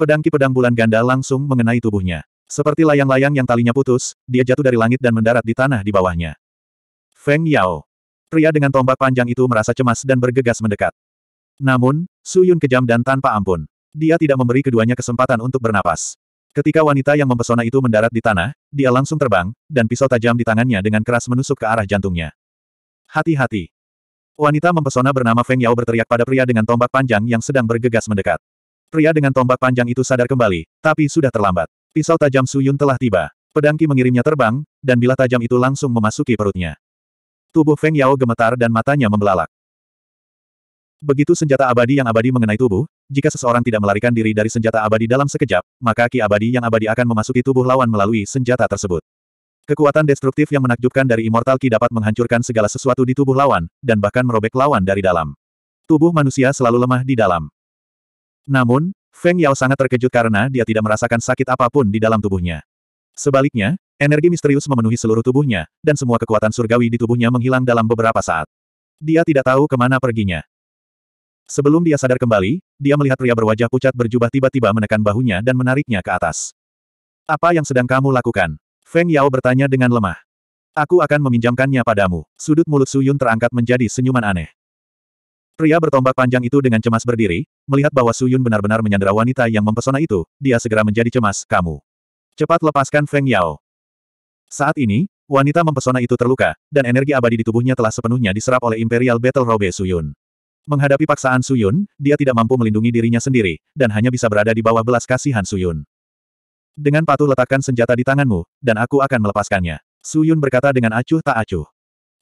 Pedang Ki Pedang Bulan Ganda langsung mengenai tubuhnya. Seperti layang-layang yang talinya putus, dia jatuh dari langit dan mendarat di tanah di bawahnya. Feng Yao. Pria dengan tombak panjang itu merasa cemas dan bergegas mendekat. Namun, Suyun kejam dan tanpa ampun. Dia tidak memberi keduanya kesempatan untuk bernapas. Ketika wanita yang mempesona itu mendarat di tanah, dia langsung terbang, dan pisau tajam di tangannya dengan keras menusuk ke arah jantungnya. Hati-hati. Wanita mempesona bernama Feng Yao berteriak pada pria dengan tombak panjang yang sedang bergegas mendekat. Pria dengan tombak panjang itu sadar kembali, tapi sudah terlambat. Pisau tajam Su Yun telah tiba. Pedangki mengirimnya terbang, dan bila tajam itu langsung memasuki perutnya. Tubuh Feng Yao gemetar dan matanya membelalak. Begitu senjata abadi yang abadi mengenai tubuh, jika seseorang tidak melarikan diri dari senjata abadi dalam sekejap, maka ki abadi yang abadi akan memasuki tubuh lawan melalui senjata tersebut. Kekuatan destruktif yang menakjubkan dari Immortal Ki dapat menghancurkan segala sesuatu di tubuh lawan, dan bahkan merobek lawan dari dalam. Tubuh manusia selalu lemah di dalam. Namun, Feng Yao sangat terkejut karena dia tidak merasakan sakit apapun di dalam tubuhnya. Sebaliknya, energi misterius memenuhi seluruh tubuhnya, dan semua kekuatan surgawi di tubuhnya menghilang dalam beberapa saat. Dia tidak tahu kemana perginya. Sebelum dia sadar kembali, dia melihat pria berwajah pucat berjubah tiba-tiba menekan bahunya dan menariknya ke atas. Apa yang sedang kamu lakukan? Feng Yao bertanya dengan lemah. Aku akan meminjamkannya padamu. Sudut mulut Su Yun terangkat menjadi senyuman aneh. Pria bertombak panjang itu dengan cemas berdiri, melihat bahwa Su Yun benar-benar menyandera wanita yang mempesona itu, dia segera menjadi cemas, kamu. Cepat lepaskan Feng Yao. Saat ini, wanita mempesona itu terluka, dan energi abadi di tubuhnya telah sepenuhnya diserap oleh Imperial Battle Robe Su Yun. Menghadapi paksaan Su Yun, dia tidak mampu melindungi dirinya sendiri, dan hanya bisa berada di bawah belas kasihan Su Yun. Dengan patuh letakkan senjata di tanganmu, dan aku akan melepaskannya. Su Yun berkata dengan acuh tak acuh.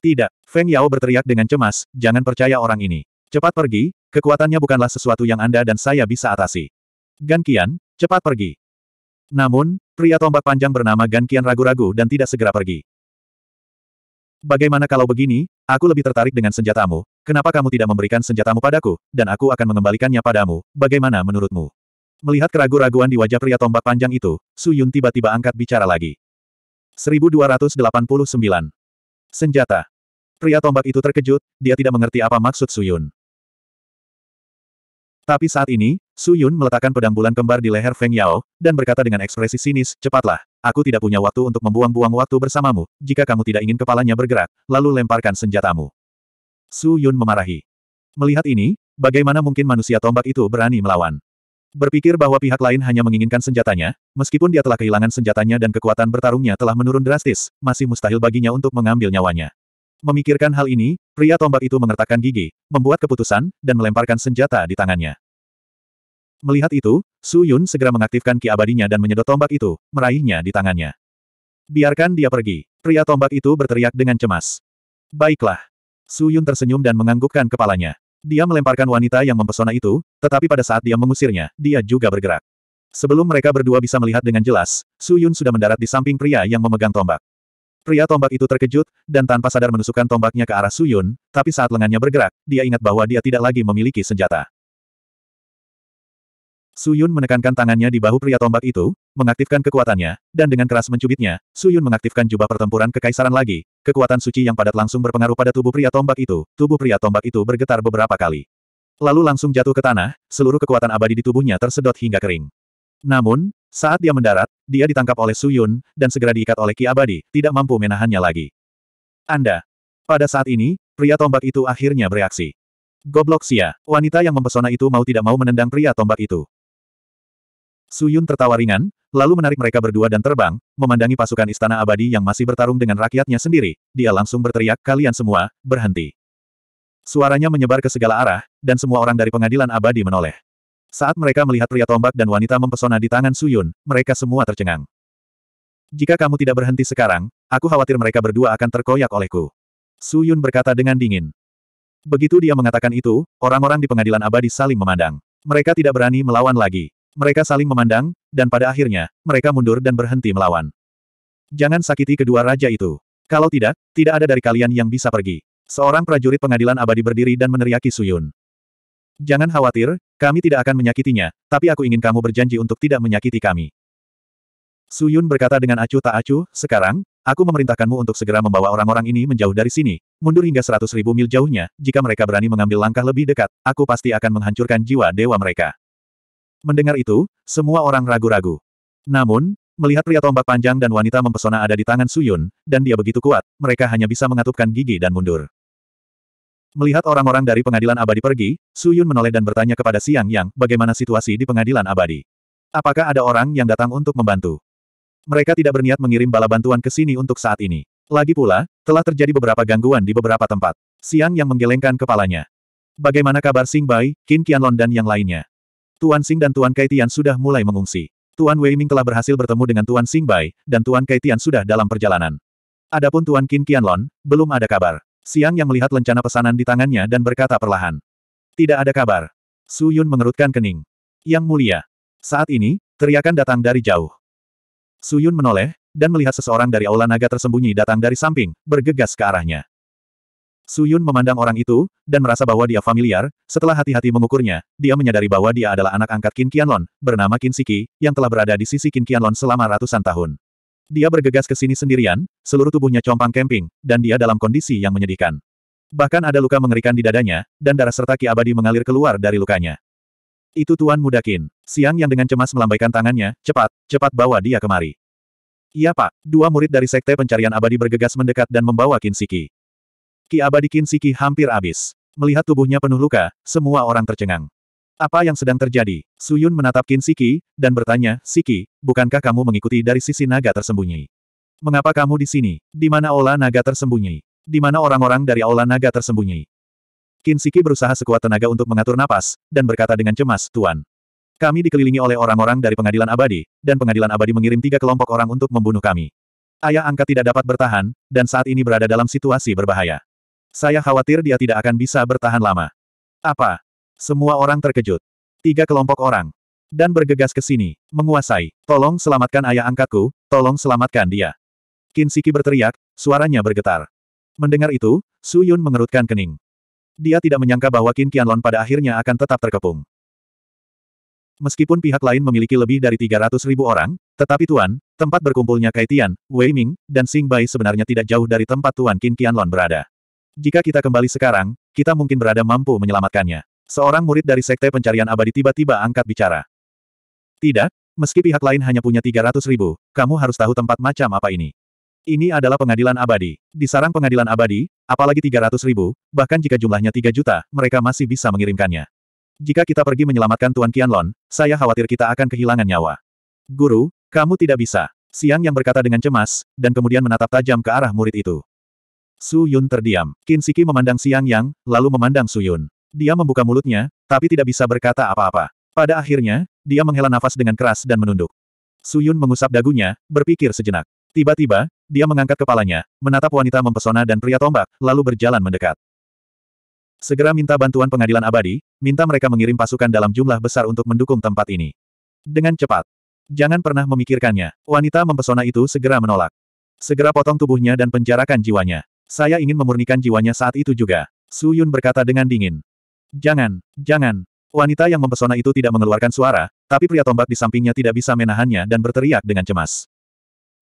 Tidak, Feng Yao berteriak dengan cemas, jangan percaya orang ini. Cepat pergi, kekuatannya bukanlah sesuatu yang Anda dan saya bisa atasi. Gan Qian, cepat pergi. Namun, pria tombak panjang bernama Gan Qian ragu-ragu dan tidak segera pergi. Bagaimana kalau begini, aku lebih tertarik dengan senjatamu, kenapa kamu tidak memberikan senjatamu padaku, dan aku akan mengembalikannya padamu, bagaimana menurutmu? Melihat keraguan-raguan di wajah pria tombak panjang itu, Su Yun tiba-tiba angkat bicara lagi. 1289. Senjata. Pria tombak itu terkejut, dia tidak mengerti apa maksud Su Yun. Tapi saat ini, Su Yun meletakkan pedang bulan kembar di leher Feng Yao, dan berkata dengan ekspresi sinis, cepatlah, aku tidak punya waktu untuk membuang-buang waktu bersamamu, jika kamu tidak ingin kepalanya bergerak, lalu lemparkan senjatamu. Su Yun memarahi. Melihat ini, bagaimana mungkin manusia tombak itu berani melawan? Berpikir bahwa pihak lain hanya menginginkan senjatanya, meskipun dia telah kehilangan senjatanya dan kekuatan bertarungnya telah menurun drastis, masih mustahil baginya untuk mengambil nyawanya. Memikirkan hal ini, pria tombak itu mengertakkan gigi, membuat keputusan, dan melemparkan senjata di tangannya. Melihat itu, Su Yun segera mengaktifkan ki abadinya dan menyedot tombak itu, meraihnya di tangannya. Biarkan dia pergi. Pria tombak itu berteriak dengan cemas. Baiklah. Su Yun tersenyum dan menganggukkan kepalanya. Dia melemparkan wanita yang mempesona itu, tetapi pada saat dia mengusirnya, dia juga bergerak. Sebelum mereka berdua bisa melihat dengan jelas, Su Yun sudah mendarat di samping pria yang memegang tombak. Pria tombak itu terkejut, dan tanpa sadar menusukkan tombaknya ke arah Su Yun, tapi saat lengannya bergerak, dia ingat bahwa dia tidak lagi memiliki senjata. Su Yun menekankan tangannya di bahu pria tombak itu, mengaktifkan kekuatannya, dan dengan keras mencubitnya, Suyun mengaktifkan jubah pertempuran kekaisaran lagi, kekuatan suci yang padat langsung berpengaruh pada tubuh pria tombak itu, tubuh pria tombak itu bergetar beberapa kali. Lalu langsung jatuh ke tanah, seluruh kekuatan abadi di tubuhnya tersedot hingga kering. Namun, saat dia mendarat, dia ditangkap oleh Suyun, dan segera diikat oleh Ki Abadi, tidak mampu menahannya lagi. Anda. Pada saat ini, pria tombak itu akhirnya bereaksi. Goblok sia, wanita yang mempesona itu mau tidak mau menendang pria tombak itu. Su Yun tertawa ringan, lalu menarik mereka berdua dan terbang, memandangi pasukan istana abadi yang masih bertarung dengan rakyatnya sendiri, dia langsung berteriak kalian semua, berhenti. Suaranya menyebar ke segala arah, dan semua orang dari pengadilan abadi menoleh. Saat mereka melihat pria tombak dan wanita mempesona di tangan Su Yun, mereka semua tercengang. Jika kamu tidak berhenti sekarang, aku khawatir mereka berdua akan terkoyak olehku. Su Yun berkata dengan dingin. Begitu dia mengatakan itu, orang-orang di pengadilan abadi saling memandang. Mereka tidak berani melawan lagi. Mereka saling memandang, dan pada akhirnya, mereka mundur dan berhenti melawan. Jangan sakiti kedua raja itu. Kalau tidak, tidak ada dari kalian yang bisa pergi. Seorang prajurit pengadilan abadi berdiri dan meneriaki Suyun. Jangan khawatir, kami tidak akan menyakitinya, tapi aku ingin kamu berjanji untuk tidak menyakiti kami. Suyun berkata dengan acuh tak acuh, sekarang, aku memerintahkanmu untuk segera membawa orang-orang ini menjauh dari sini, mundur hingga seratus ribu mil jauhnya, jika mereka berani mengambil langkah lebih dekat, aku pasti akan menghancurkan jiwa dewa mereka. Mendengar itu, semua orang ragu-ragu. Namun, melihat pria tombak panjang dan wanita mempesona ada di tangan Suyun, dan dia begitu kuat, mereka hanya bisa mengatupkan gigi dan mundur. Melihat orang-orang dari pengadilan abadi pergi, Suyun menoleh dan bertanya kepada Siang Yang, bagaimana situasi di pengadilan abadi. Apakah ada orang yang datang untuk membantu? Mereka tidak berniat mengirim bala bantuan ke sini untuk saat ini. Lagi pula, telah terjadi beberapa gangguan di beberapa tempat. Siang Yang menggelengkan kepalanya. Bagaimana kabar Sing Bai, Qin Qianlong dan yang lainnya? Tuan Sing dan Tuan Kaitian sudah mulai mengungsi. Tuan Wei Ming telah berhasil bertemu dengan Tuan Xing Bai, dan Tuan Kaitian sudah dalam perjalanan. Adapun Tuan Qin Qianlon, belum ada kabar. Siang yang melihat lencana pesanan di tangannya dan berkata perlahan. Tidak ada kabar. Su Yun mengerutkan kening. Yang mulia. Saat ini, teriakan datang dari jauh. Su Yun menoleh, dan melihat seseorang dari aula naga tersembunyi datang dari samping, bergegas ke arahnya. Suyun memandang orang itu, dan merasa bahwa dia familiar, setelah hati-hati mengukurnya, dia menyadari bahwa dia adalah anak angkat Qin Qianlon, bernama Qin Siki yang telah berada di sisi Qin Qianlon selama ratusan tahun. Dia bergegas ke sini sendirian, seluruh tubuhnya compang camping, dan dia dalam kondisi yang menyedihkan. Bahkan ada luka mengerikan di dadanya, dan darah serta ki abadi mengalir keluar dari lukanya. Itu Tuan Muda Qin. Siang yang dengan cemas melambaikan tangannya, cepat, cepat bawa dia kemari. Iya pak, dua murid dari Sekte Pencarian Abadi bergegas mendekat dan membawa Qin Siki. Ki abadi Kinsiki hampir habis. Melihat tubuhnya penuh luka, semua orang tercengang. Apa yang sedang terjadi? Suyun menatap Kinsiki, dan bertanya, Siki, bukankah kamu mengikuti dari sisi naga tersembunyi? Mengapa kamu di sini? Di mana olah naga tersembunyi? Di mana orang-orang dari olah naga tersembunyi? Kinsiki berusaha sekuat tenaga untuk mengatur napas, dan berkata dengan cemas, Tuan. Kami dikelilingi oleh orang-orang dari pengadilan abadi, dan pengadilan abadi mengirim tiga kelompok orang untuk membunuh kami. Ayah angkat tidak dapat bertahan, dan saat ini berada dalam situasi berbahaya. Saya khawatir dia tidak akan bisa bertahan lama. Apa? Semua orang terkejut. Tiga kelompok orang. Dan bergegas ke sini, menguasai. Tolong selamatkan ayah angkatku, tolong selamatkan dia. Kinsiki berteriak, suaranya bergetar. Mendengar itu, Su Yun mengerutkan kening. Dia tidak menyangka bahwa Qin Qianlon pada akhirnya akan tetap terkepung. Meskipun pihak lain memiliki lebih dari 300 ribu orang, tetapi Tuan, tempat berkumpulnya Kaitian, Wei Ming, dan Sing Bai sebenarnya tidak jauh dari tempat Tuan Qin Qianlon berada. Jika kita kembali sekarang, kita mungkin berada mampu menyelamatkannya. Seorang murid dari Sekte Pencarian Abadi tiba-tiba angkat bicara. Tidak, meski pihak lain hanya punya 300 ribu, kamu harus tahu tempat macam apa ini. Ini adalah pengadilan abadi. Di sarang pengadilan abadi, apalagi 300 ribu, bahkan jika jumlahnya 3 juta, mereka masih bisa mengirimkannya. Jika kita pergi menyelamatkan Tuan Qianlon, saya khawatir kita akan kehilangan nyawa. Guru, kamu tidak bisa. Siang yang berkata dengan cemas, dan kemudian menatap tajam ke arah murid itu. Su Yun terdiam. Kinsiki memandang Siang Yang, lalu memandang Su Yun. Dia membuka mulutnya, tapi tidak bisa berkata apa-apa. Pada akhirnya, dia menghela nafas dengan keras dan menunduk. Su Yun mengusap dagunya, berpikir sejenak. Tiba-tiba, dia mengangkat kepalanya, menatap wanita mempesona dan pria tombak, lalu berjalan mendekat. Segera minta bantuan pengadilan abadi, minta mereka mengirim pasukan dalam jumlah besar untuk mendukung tempat ini. Dengan cepat. Jangan pernah memikirkannya. Wanita mempesona itu segera menolak. Segera potong tubuhnya dan penjarakan jiwanya. Saya ingin memurnikan jiwanya saat itu juga. Su Yun berkata dengan dingin. Jangan, jangan. Wanita yang mempesona itu tidak mengeluarkan suara, tapi pria tombak di sampingnya tidak bisa menahannya dan berteriak dengan cemas.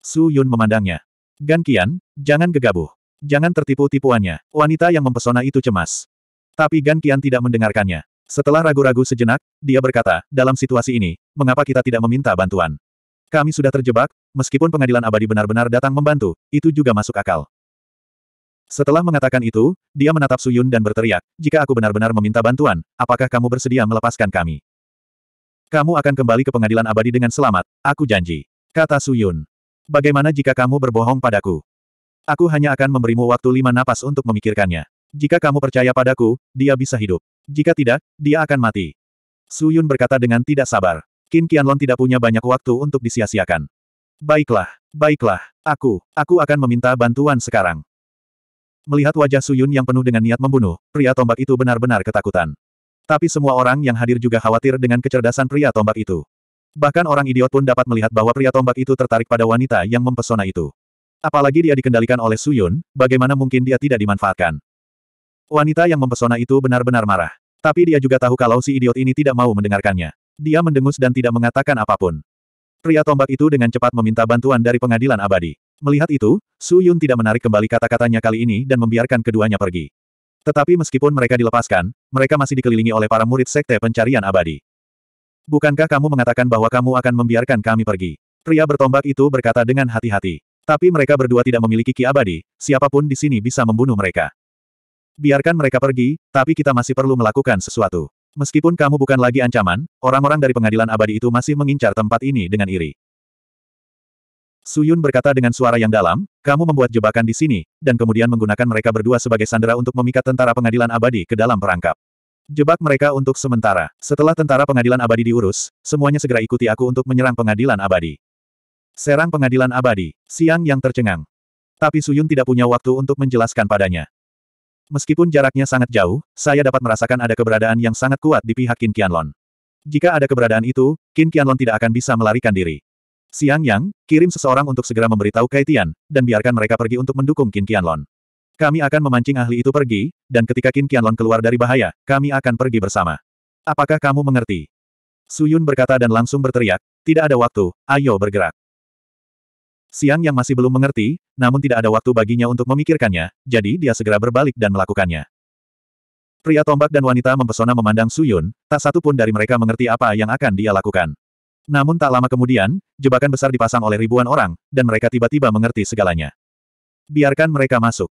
Su Yun memandangnya. Gan Kian, jangan gegabah. Jangan tertipu tipuannya. Wanita yang mempesona itu cemas. Tapi Gan Kian tidak mendengarkannya. Setelah ragu-ragu sejenak, dia berkata, dalam situasi ini, mengapa kita tidak meminta bantuan? Kami sudah terjebak, meskipun pengadilan abadi benar-benar datang membantu, itu juga masuk akal. Setelah mengatakan itu, dia menatap Suyun dan berteriak, jika aku benar-benar meminta bantuan, apakah kamu bersedia melepaskan kami? Kamu akan kembali ke pengadilan abadi dengan selamat, aku janji. Kata Suyun. Bagaimana jika kamu berbohong padaku? Aku hanya akan memberimu waktu lima napas untuk memikirkannya. Jika kamu percaya padaku, dia bisa hidup. Jika tidak, dia akan mati. Suyun berkata dengan tidak sabar. Qin Qianlong tidak punya banyak waktu untuk disia-siakan. Baiklah, baiklah, aku, aku akan meminta bantuan sekarang. Melihat wajah Suyun yang penuh dengan niat membunuh, pria tombak itu benar-benar ketakutan. Tapi semua orang yang hadir juga khawatir dengan kecerdasan pria tombak itu. Bahkan orang idiot pun dapat melihat bahwa pria tombak itu tertarik pada wanita yang mempesona itu. Apalagi dia dikendalikan oleh Suyun, bagaimana mungkin dia tidak dimanfaatkan. Wanita yang mempesona itu benar-benar marah. Tapi dia juga tahu kalau si idiot ini tidak mau mendengarkannya. Dia mendengus dan tidak mengatakan apapun. Pria tombak itu dengan cepat meminta bantuan dari pengadilan abadi. Melihat itu, Su Yun tidak menarik kembali kata-katanya kali ini dan membiarkan keduanya pergi. Tetapi meskipun mereka dilepaskan, mereka masih dikelilingi oleh para murid sekte pencarian abadi. Bukankah kamu mengatakan bahwa kamu akan membiarkan kami pergi? Pria bertombak itu berkata dengan hati-hati. Tapi mereka berdua tidak memiliki ki abadi, siapapun di sini bisa membunuh mereka. Biarkan mereka pergi, tapi kita masih perlu melakukan sesuatu. Meskipun kamu bukan lagi ancaman, orang-orang dari pengadilan abadi itu masih mengincar tempat ini dengan iri. Suyun berkata dengan suara yang dalam, kamu membuat jebakan di sini, dan kemudian menggunakan mereka berdua sebagai sandera untuk memikat tentara pengadilan abadi ke dalam perangkap. Jebak mereka untuk sementara. Setelah tentara pengadilan abadi diurus, semuanya segera ikuti aku untuk menyerang pengadilan abadi. Serang pengadilan abadi, siang yang tercengang. Tapi Suyun tidak punya waktu untuk menjelaskan padanya. Meskipun jaraknya sangat jauh, saya dapat merasakan ada keberadaan yang sangat kuat di pihak Qin Qianlong. Jika ada keberadaan itu, Qin Qianlong tidak akan bisa melarikan diri. Siang Yang, kirim seseorang untuk segera memberitahu Kaitian, dan biarkan mereka pergi untuk mendukung Qin Qianlong. Kami akan memancing ahli itu pergi, dan ketika Qin Qianlong keluar dari bahaya, kami akan pergi bersama. Apakah kamu mengerti? Suyun berkata dan langsung berteriak, tidak ada waktu, ayo bergerak. Siang yang masih belum mengerti, namun tidak ada waktu baginya untuk memikirkannya, jadi dia segera berbalik dan melakukannya. Pria tombak dan wanita mempesona memandang Suyun, tak satu pun dari mereka mengerti apa yang akan dia lakukan. Namun tak lama kemudian, jebakan besar dipasang oleh ribuan orang, dan mereka tiba-tiba mengerti segalanya. Biarkan mereka masuk.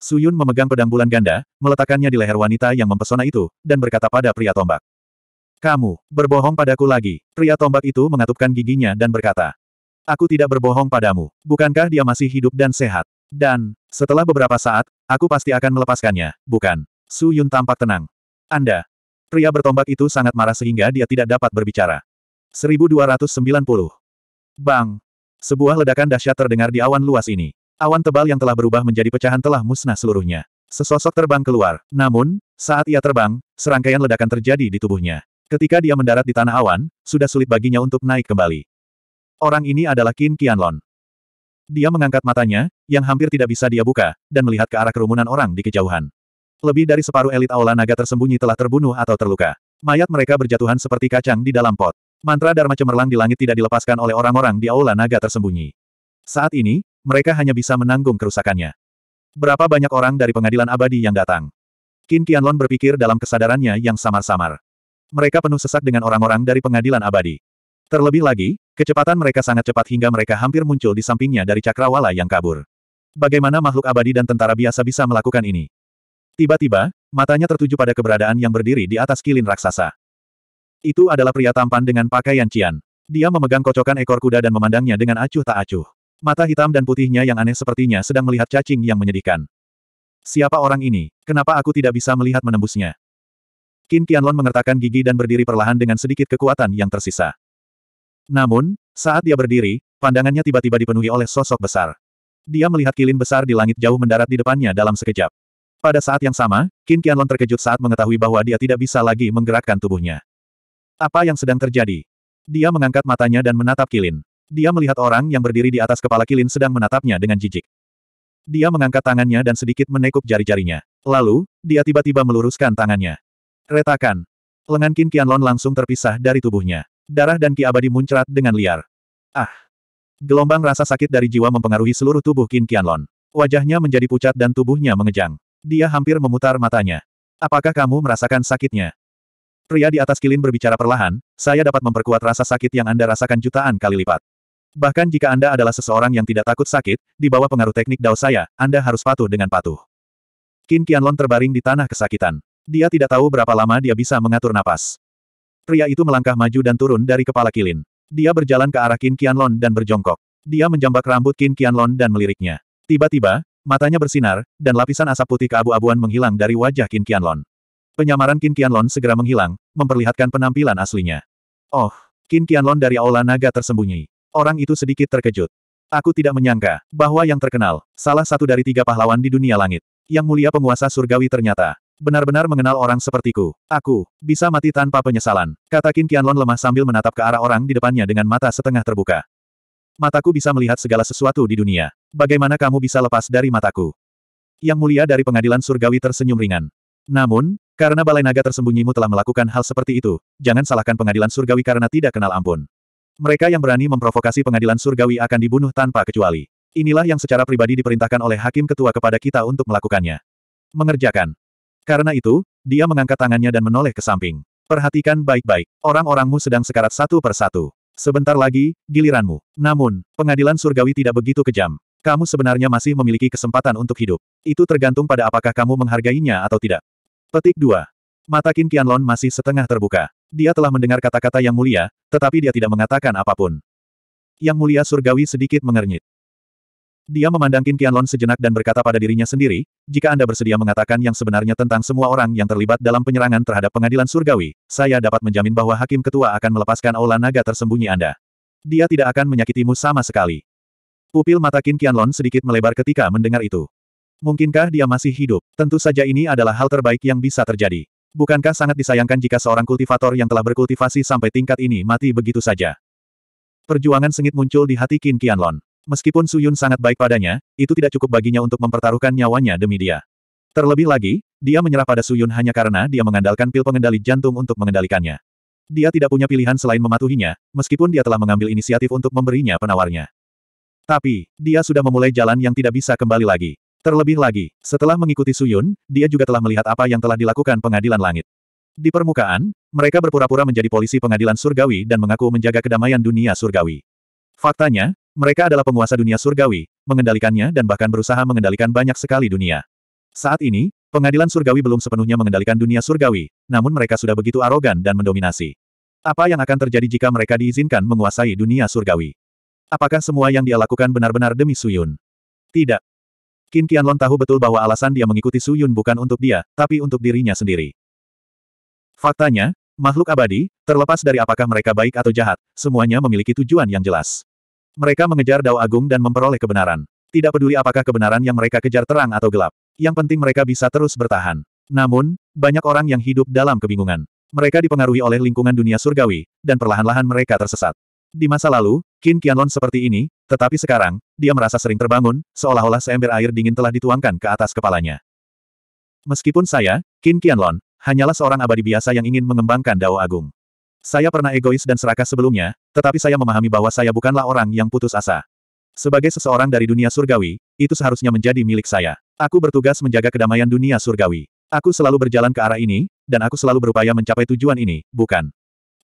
Suyun memegang pedang bulan ganda, meletakkannya di leher wanita yang mempesona itu, dan berkata pada pria tombak. Kamu, berbohong padaku lagi. Pria tombak itu mengatupkan giginya dan berkata. Aku tidak berbohong padamu. Bukankah dia masih hidup dan sehat? Dan, setelah beberapa saat, aku pasti akan melepaskannya, bukan? Su Yun tampak tenang. Anda. Pria bertombak itu sangat marah sehingga dia tidak dapat berbicara. 1290. Bang. Sebuah ledakan dahsyat terdengar di awan luas ini. Awan tebal yang telah berubah menjadi pecahan telah musnah seluruhnya. Sesosok terbang keluar. Namun, saat ia terbang, serangkaian ledakan terjadi di tubuhnya. Ketika dia mendarat di tanah awan, sudah sulit baginya untuk naik kembali. Orang ini adalah Qin Qianlon. Dia mengangkat matanya, yang hampir tidak bisa dia buka, dan melihat ke arah kerumunan orang di kejauhan. Lebih dari separuh elit aula naga tersembunyi telah terbunuh atau terluka. Mayat mereka berjatuhan seperti kacang di dalam pot. Mantra Dharma cemerlang di langit tidak dilepaskan oleh orang-orang di aula naga tersembunyi. Saat ini, mereka hanya bisa menanggung kerusakannya. Berapa banyak orang dari pengadilan abadi yang datang? Qin Qianlon berpikir dalam kesadarannya yang samar-samar. Mereka penuh sesak dengan orang-orang dari pengadilan abadi. Terlebih lagi, kecepatan mereka sangat cepat hingga mereka hampir muncul di sampingnya dari cakrawala yang kabur. Bagaimana makhluk abadi dan tentara biasa bisa melakukan ini? Tiba-tiba, matanya tertuju pada keberadaan yang berdiri di atas kilin raksasa. Itu adalah pria tampan dengan pakaian cian. Dia memegang kocokan ekor kuda dan memandangnya dengan acuh tak acuh. Mata hitam dan putihnya yang aneh sepertinya sedang melihat cacing yang menyedihkan. Siapa orang ini? Kenapa aku tidak bisa melihat menembusnya? Qin Qianlong mengertakkan gigi dan berdiri perlahan dengan sedikit kekuatan yang tersisa. Namun, saat dia berdiri, pandangannya tiba-tiba dipenuhi oleh sosok besar. Dia melihat kilin besar di langit jauh mendarat di depannya dalam sekejap. Pada saat yang sama, Qin Qianlong terkejut saat mengetahui bahwa dia tidak bisa lagi menggerakkan tubuhnya. Apa yang sedang terjadi? Dia mengangkat matanya dan menatap kilin. Dia melihat orang yang berdiri di atas kepala kilin sedang menatapnya dengan jijik. Dia mengangkat tangannya dan sedikit menekuk jari-jarinya. Lalu, dia tiba-tiba meluruskan tangannya. Retakan. Lengan Qin Qianlong langsung terpisah dari tubuhnya. Darah dan ki abadi muncrat dengan liar. Ah! Gelombang rasa sakit dari jiwa mempengaruhi seluruh tubuh Qin Qianlon. Wajahnya menjadi pucat dan tubuhnya mengejang. Dia hampir memutar matanya. Apakah kamu merasakan sakitnya? Pria di atas kilin berbicara perlahan, saya dapat memperkuat rasa sakit yang Anda rasakan jutaan kali lipat. Bahkan jika Anda adalah seseorang yang tidak takut sakit, di bawah pengaruh teknik dao saya, Anda harus patuh dengan patuh. Qin Qianlon terbaring di tanah kesakitan. Dia tidak tahu berapa lama dia bisa mengatur napas. Pria itu melangkah maju dan turun dari kepala Kilin. Dia berjalan ke arah Qin Qianlon dan berjongkok. Dia menjambak rambut Qin Qianlon dan meliriknya. Tiba-tiba, matanya bersinar, dan lapisan asap putih keabu-abuan menghilang dari wajah Qin Qianlon. Penyamaran Qin Qianlon segera menghilang, memperlihatkan penampilan aslinya. Oh, Qin Qianlon dari Aula Naga tersembunyi. Orang itu sedikit terkejut. Aku tidak menyangka bahwa yang terkenal, salah satu dari tiga pahlawan di dunia langit, yang mulia penguasa surgawi ternyata Benar-benar mengenal orang sepertiku. Aku bisa mati tanpa penyesalan. Kata Qin Qianlong lemah sambil menatap ke arah orang di depannya dengan mata setengah terbuka. Mataku bisa melihat segala sesuatu di dunia. Bagaimana kamu bisa lepas dari mataku? Yang mulia dari pengadilan surgawi tersenyum ringan. Namun, karena balai naga tersembunyimu telah melakukan hal seperti itu, jangan salahkan pengadilan surgawi karena tidak kenal ampun. Mereka yang berani memprovokasi pengadilan surgawi akan dibunuh tanpa kecuali. Inilah yang secara pribadi diperintahkan oleh hakim ketua kepada kita untuk melakukannya. Mengerjakan. Karena itu, dia mengangkat tangannya dan menoleh ke samping. Perhatikan baik-baik, orang-orangmu sedang sekarat satu per satu. Sebentar lagi, giliranmu. Namun, pengadilan surgawi tidak begitu kejam. Kamu sebenarnya masih memiliki kesempatan untuk hidup. Itu tergantung pada apakah kamu menghargainya atau tidak. Petik 2. Mata Qin masih setengah terbuka. Dia telah mendengar kata-kata yang mulia, tetapi dia tidak mengatakan apapun. Yang mulia surgawi sedikit mengernyit. Dia memandang Qin Qianlong sejenak dan berkata pada dirinya sendiri, jika Anda bersedia mengatakan yang sebenarnya tentang semua orang yang terlibat dalam penyerangan terhadap pengadilan surgawi, saya dapat menjamin bahwa Hakim Ketua akan melepaskan aula naga tersembunyi Anda. Dia tidak akan menyakitimu sama sekali. Pupil mata Qin Qianlong sedikit melebar ketika mendengar itu. Mungkinkah dia masih hidup? Tentu saja ini adalah hal terbaik yang bisa terjadi. Bukankah sangat disayangkan jika seorang kultivator yang telah berkultivasi sampai tingkat ini mati begitu saja? Perjuangan sengit muncul di hati Qin Qianlong. Meskipun Suyun sangat baik padanya, itu tidak cukup baginya untuk mempertaruhkan nyawanya demi dia. Terlebih lagi, dia menyerah pada Suyun hanya karena dia mengandalkan pil pengendali jantung untuk mengendalikannya. Dia tidak punya pilihan selain mematuhinya, meskipun dia telah mengambil inisiatif untuk memberinya penawarnya. Tapi, dia sudah memulai jalan yang tidak bisa kembali lagi. Terlebih lagi, setelah mengikuti Suyun, dia juga telah melihat apa yang telah dilakukan pengadilan langit. Di permukaan, mereka berpura-pura menjadi polisi pengadilan surgawi dan mengaku menjaga kedamaian dunia surgawi. Faktanya, mereka adalah penguasa dunia surgawi, mengendalikannya dan bahkan berusaha mengendalikan banyak sekali dunia. Saat ini, pengadilan surgawi belum sepenuhnya mengendalikan dunia surgawi, namun mereka sudah begitu arogan dan mendominasi. Apa yang akan terjadi jika mereka diizinkan menguasai dunia surgawi? Apakah semua yang dia lakukan benar-benar demi Suyun? Tidak. Qin Qianlong tahu betul bahwa alasan dia mengikuti Suyun bukan untuk dia, tapi untuk dirinya sendiri. Faktanya, makhluk abadi, terlepas dari apakah mereka baik atau jahat, semuanya memiliki tujuan yang jelas. Mereka mengejar Dao Agung dan memperoleh kebenaran. Tidak peduli apakah kebenaran yang mereka kejar terang atau gelap. Yang penting mereka bisa terus bertahan. Namun, banyak orang yang hidup dalam kebingungan. Mereka dipengaruhi oleh lingkungan dunia surgawi, dan perlahan-lahan mereka tersesat. Di masa lalu, Qin Qianlong seperti ini, tetapi sekarang, dia merasa sering terbangun, seolah-olah seember air dingin telah dituangkan ke atas kepalanya. Meskipun saya, Qin Qianlong, hanyalah seorang abadi biasa yang ingin mengembangkan Dao Agung. Saya pernah egois dan serakah sebelumnya, tetapi saya memahami bahwa saya bukanlah orang yang putus asa. Sebagai seseorang dari dunia surgawi, itu seharusnya menjadi milik saya. Aku bertugas menjaga kedamaian dunia surgawi. Aku selalu berjalan ke arah ini, dan aku selalu berupaya mencapai tujuan ini, bukan?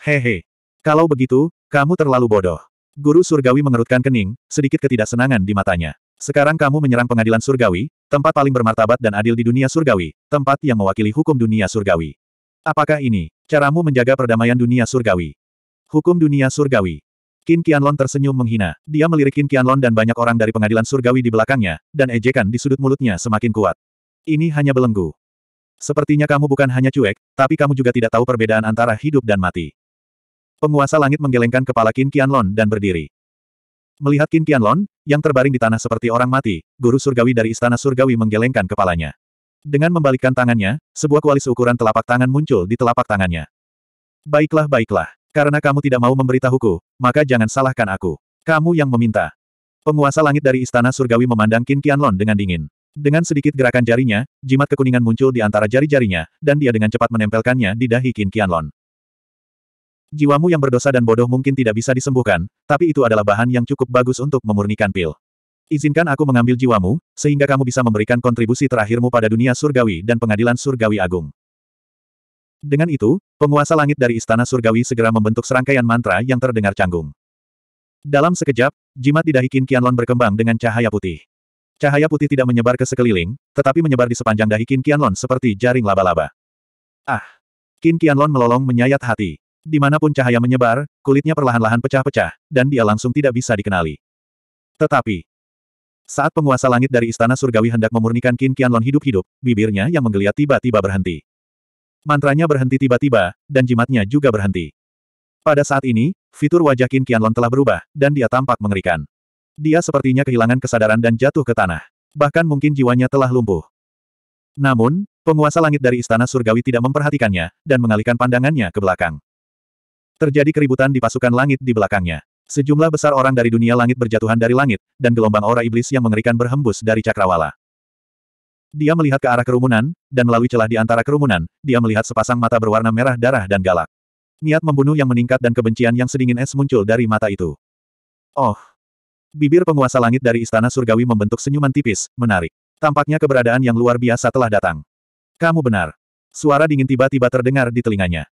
Hehe. Kalau begitu, kamu terlalu bodoh. Guru surgawi mengerutkan kening, sedikit ketidaksenangan di matanya. Sekarang kamu menyerang pengadilan surgawi, tempat paling bermartabat dan adil di dunia surgawi, tempat yang mewakili hukum dunia surgawi. Apakah ini caramu menjaga perdamaian dunia surgawi? Hukum dunia surgawi. Qin Qianlong tersenyum menghina. Dia melirik Qin Qianlong dan banyak orang dari pengadilan surgawi di belakangnya, dan ejekan di sudut mulutnya semakin kuat. Ini hanya belenggu. Sepertinya kamu bukan hanya cuek, tapi kamu juga tidak tahu perbedaan antara hidup dan mati. Penguasa langit menggelengkan kepala Qin Qianlong dan berdiri. Melihat Qin Qianlong yang terbaring di tanah seperti orang mati, guru surgawi dari istana surgawi menggelengkan kepalanya. Dengan membalikkan tangannya, sebuah kuali seukuran telapak tangan muncul di telapak tangannya. Baiklah baiklah, karena kamu tidak mau memberitahuku, maka jangan salahkan aku. Kamu yang meminta. Penguasa langit dari istana surgawi memandang Qin Qianlong dengan dingin. Dengan sedikit gerakan jarinya, jimat kekuningan muncul di antara jari-jarinya, dan dia dengan cepat menempelkannya di dahi Qin Qianlong. Jiwamu yang berdosa dan bodoh mungkin tidak bisa disembuhkan, tapi itu adalah bahan yang cukup bagus untuk memurnikan pil. Izinkan aku mengambil jiwamu, sehingga kamu bisa memberikan kontribusi terakhirmu pada dunia surgawi dan pengadilan surgawi agung. Dengan itu, penguasa langit dari istana surgawi segera membentuk serangkaian mantra yang terdengar canggung. Dalam sekejap, jimat di dahi Kianlon berkembang dengan cahaya putih. Cahaya putih tidak menyebar ke sekeliling, tetapi menyebar di sepanjang dahi Kianlon seperti jaring laba-laba. Ah! Qin melolong menyayat hati. Dimanapun cahaya menyebar, kulitnya perlahan-lahan pecah-pecah, dan dia langsung tidak bisa dikenali. Tetapi, saat penguasa langit dari istana surgawi hendak memurnikan Qin Qianlong hidup-hidup, bibirnya yang menggeliat tiba-tiba berhenti. Mantranya berhenti tiba-tiba, dan jimatnya juga berhenti. Pada saat ini, fitur wajah Qin Qianlong telah berubah, dan dia tampak mengerikan. Dia sepertinya kehilangan kesadaran dan jatuh ke tanah. Bahkan mungkin jiwanya telah lumpuh. Namun, penguasa langit dari istana surgawi tidak memperhatikannya, dan mengalihkan pandangannya ke belakang. Terjadi keributan di pasukan langit di belakangnya. Sejumlah besar orang dari dunia langit berjatuhan dari langit, dan gelombang aura iblis yang mengerikan berhembus dari cakrawala. Dia melihat ke arah kerumunan, dan melalui celah di antara kerumunan, dia melihat sepasang mata berwarna merah darah dan galak. Niat membunuh yang meningkat dan kebencian yang sedingin es muncul dari mata itu. Oh! Bibir penguasa langit dari istana surgawi membentuk senyuman tipis, menarik. Tampaknya keberadaan yang luar biasa telah datang. Kamu benar. Suara dingin tiba-tiba terdengar di telinganya.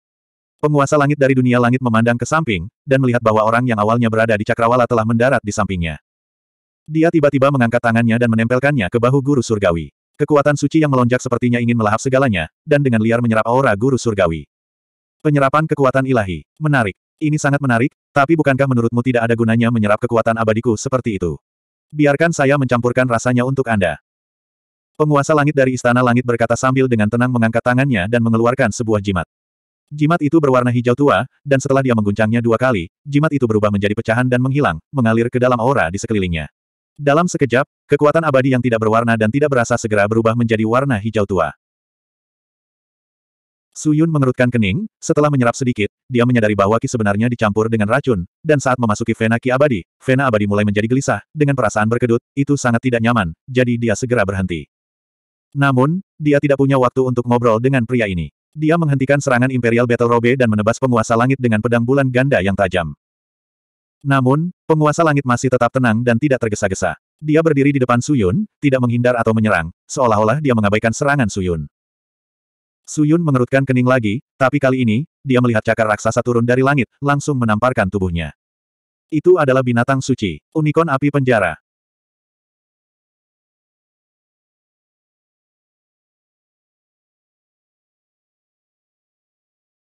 Penguasa langit dari dunia langit memandang ke samping, dan melihat bahwa orang yang awalnya berada di cakrawala telah mendarat di sampingnya. Dia tiba-tiba mengangkat tangannya dan menempelkannya ke bahu guru surgawi. Kekuatan suci yang melonjak sepertinya ingin melahap segalanya, dan dengan liar menyerap aura guru surgawi. Penyerapan kekuatan ilahi. Menarik. Ini sangat menarik, tapi bukankah menurutmu tidak ada gunanya menyerap kekuatan abadiku seperti itu? Biarkan saya mencampurkan rasanya untuk Anda. Penguasa langit dari Istana Langit berkata sambil dengan tenang mengangkat tangannya dan mengeluarkan sebuah jimat. Jimat itu berwarna hijau tua, dan setelah dia mengguncangnya dua kali, jimat itu berubah menjadi pecahan dan menghilang, mengalir ke dalam aura di sekelilingnya. Dalam sekejap, kekuatan abadi yang tidak berwarna dan tidak berasa segera berubah menjadi warna hijau tua. Suyun mengerutkan kening, setelah menyerap sedikit, dia menyadari bahwa ki sebenarnya dicampur dengan racun, dan saat memasuki vena ki abadi, vena abadi mulai menjadi gelisah, dengan perasaan berkedut, itu sangat tidak nyaman, jadi dia segera berhenti. Namun, dia tidak punya waktu untuk ngobrol dengan pria ini. Dia menghentikan serangan Imperial Battle Robe dan menebas penguasa langit dengan pedang bulan ganda yang tajam. Namun, penguasa langit masih tetap tenang dan tidak tergesa-gesa. Dia berdiri di depan Suyun, tidak menghindar atau menyerang, seolah-olah dia mengabaikan serangan Suyun. Suyun mengerutkan kening lagi, tapi kali ini, dia melihat cakar raksasa turun dari langit, langsung menamparkan tubuhnya. Itu adalah binatang suci, unicorn api penjara.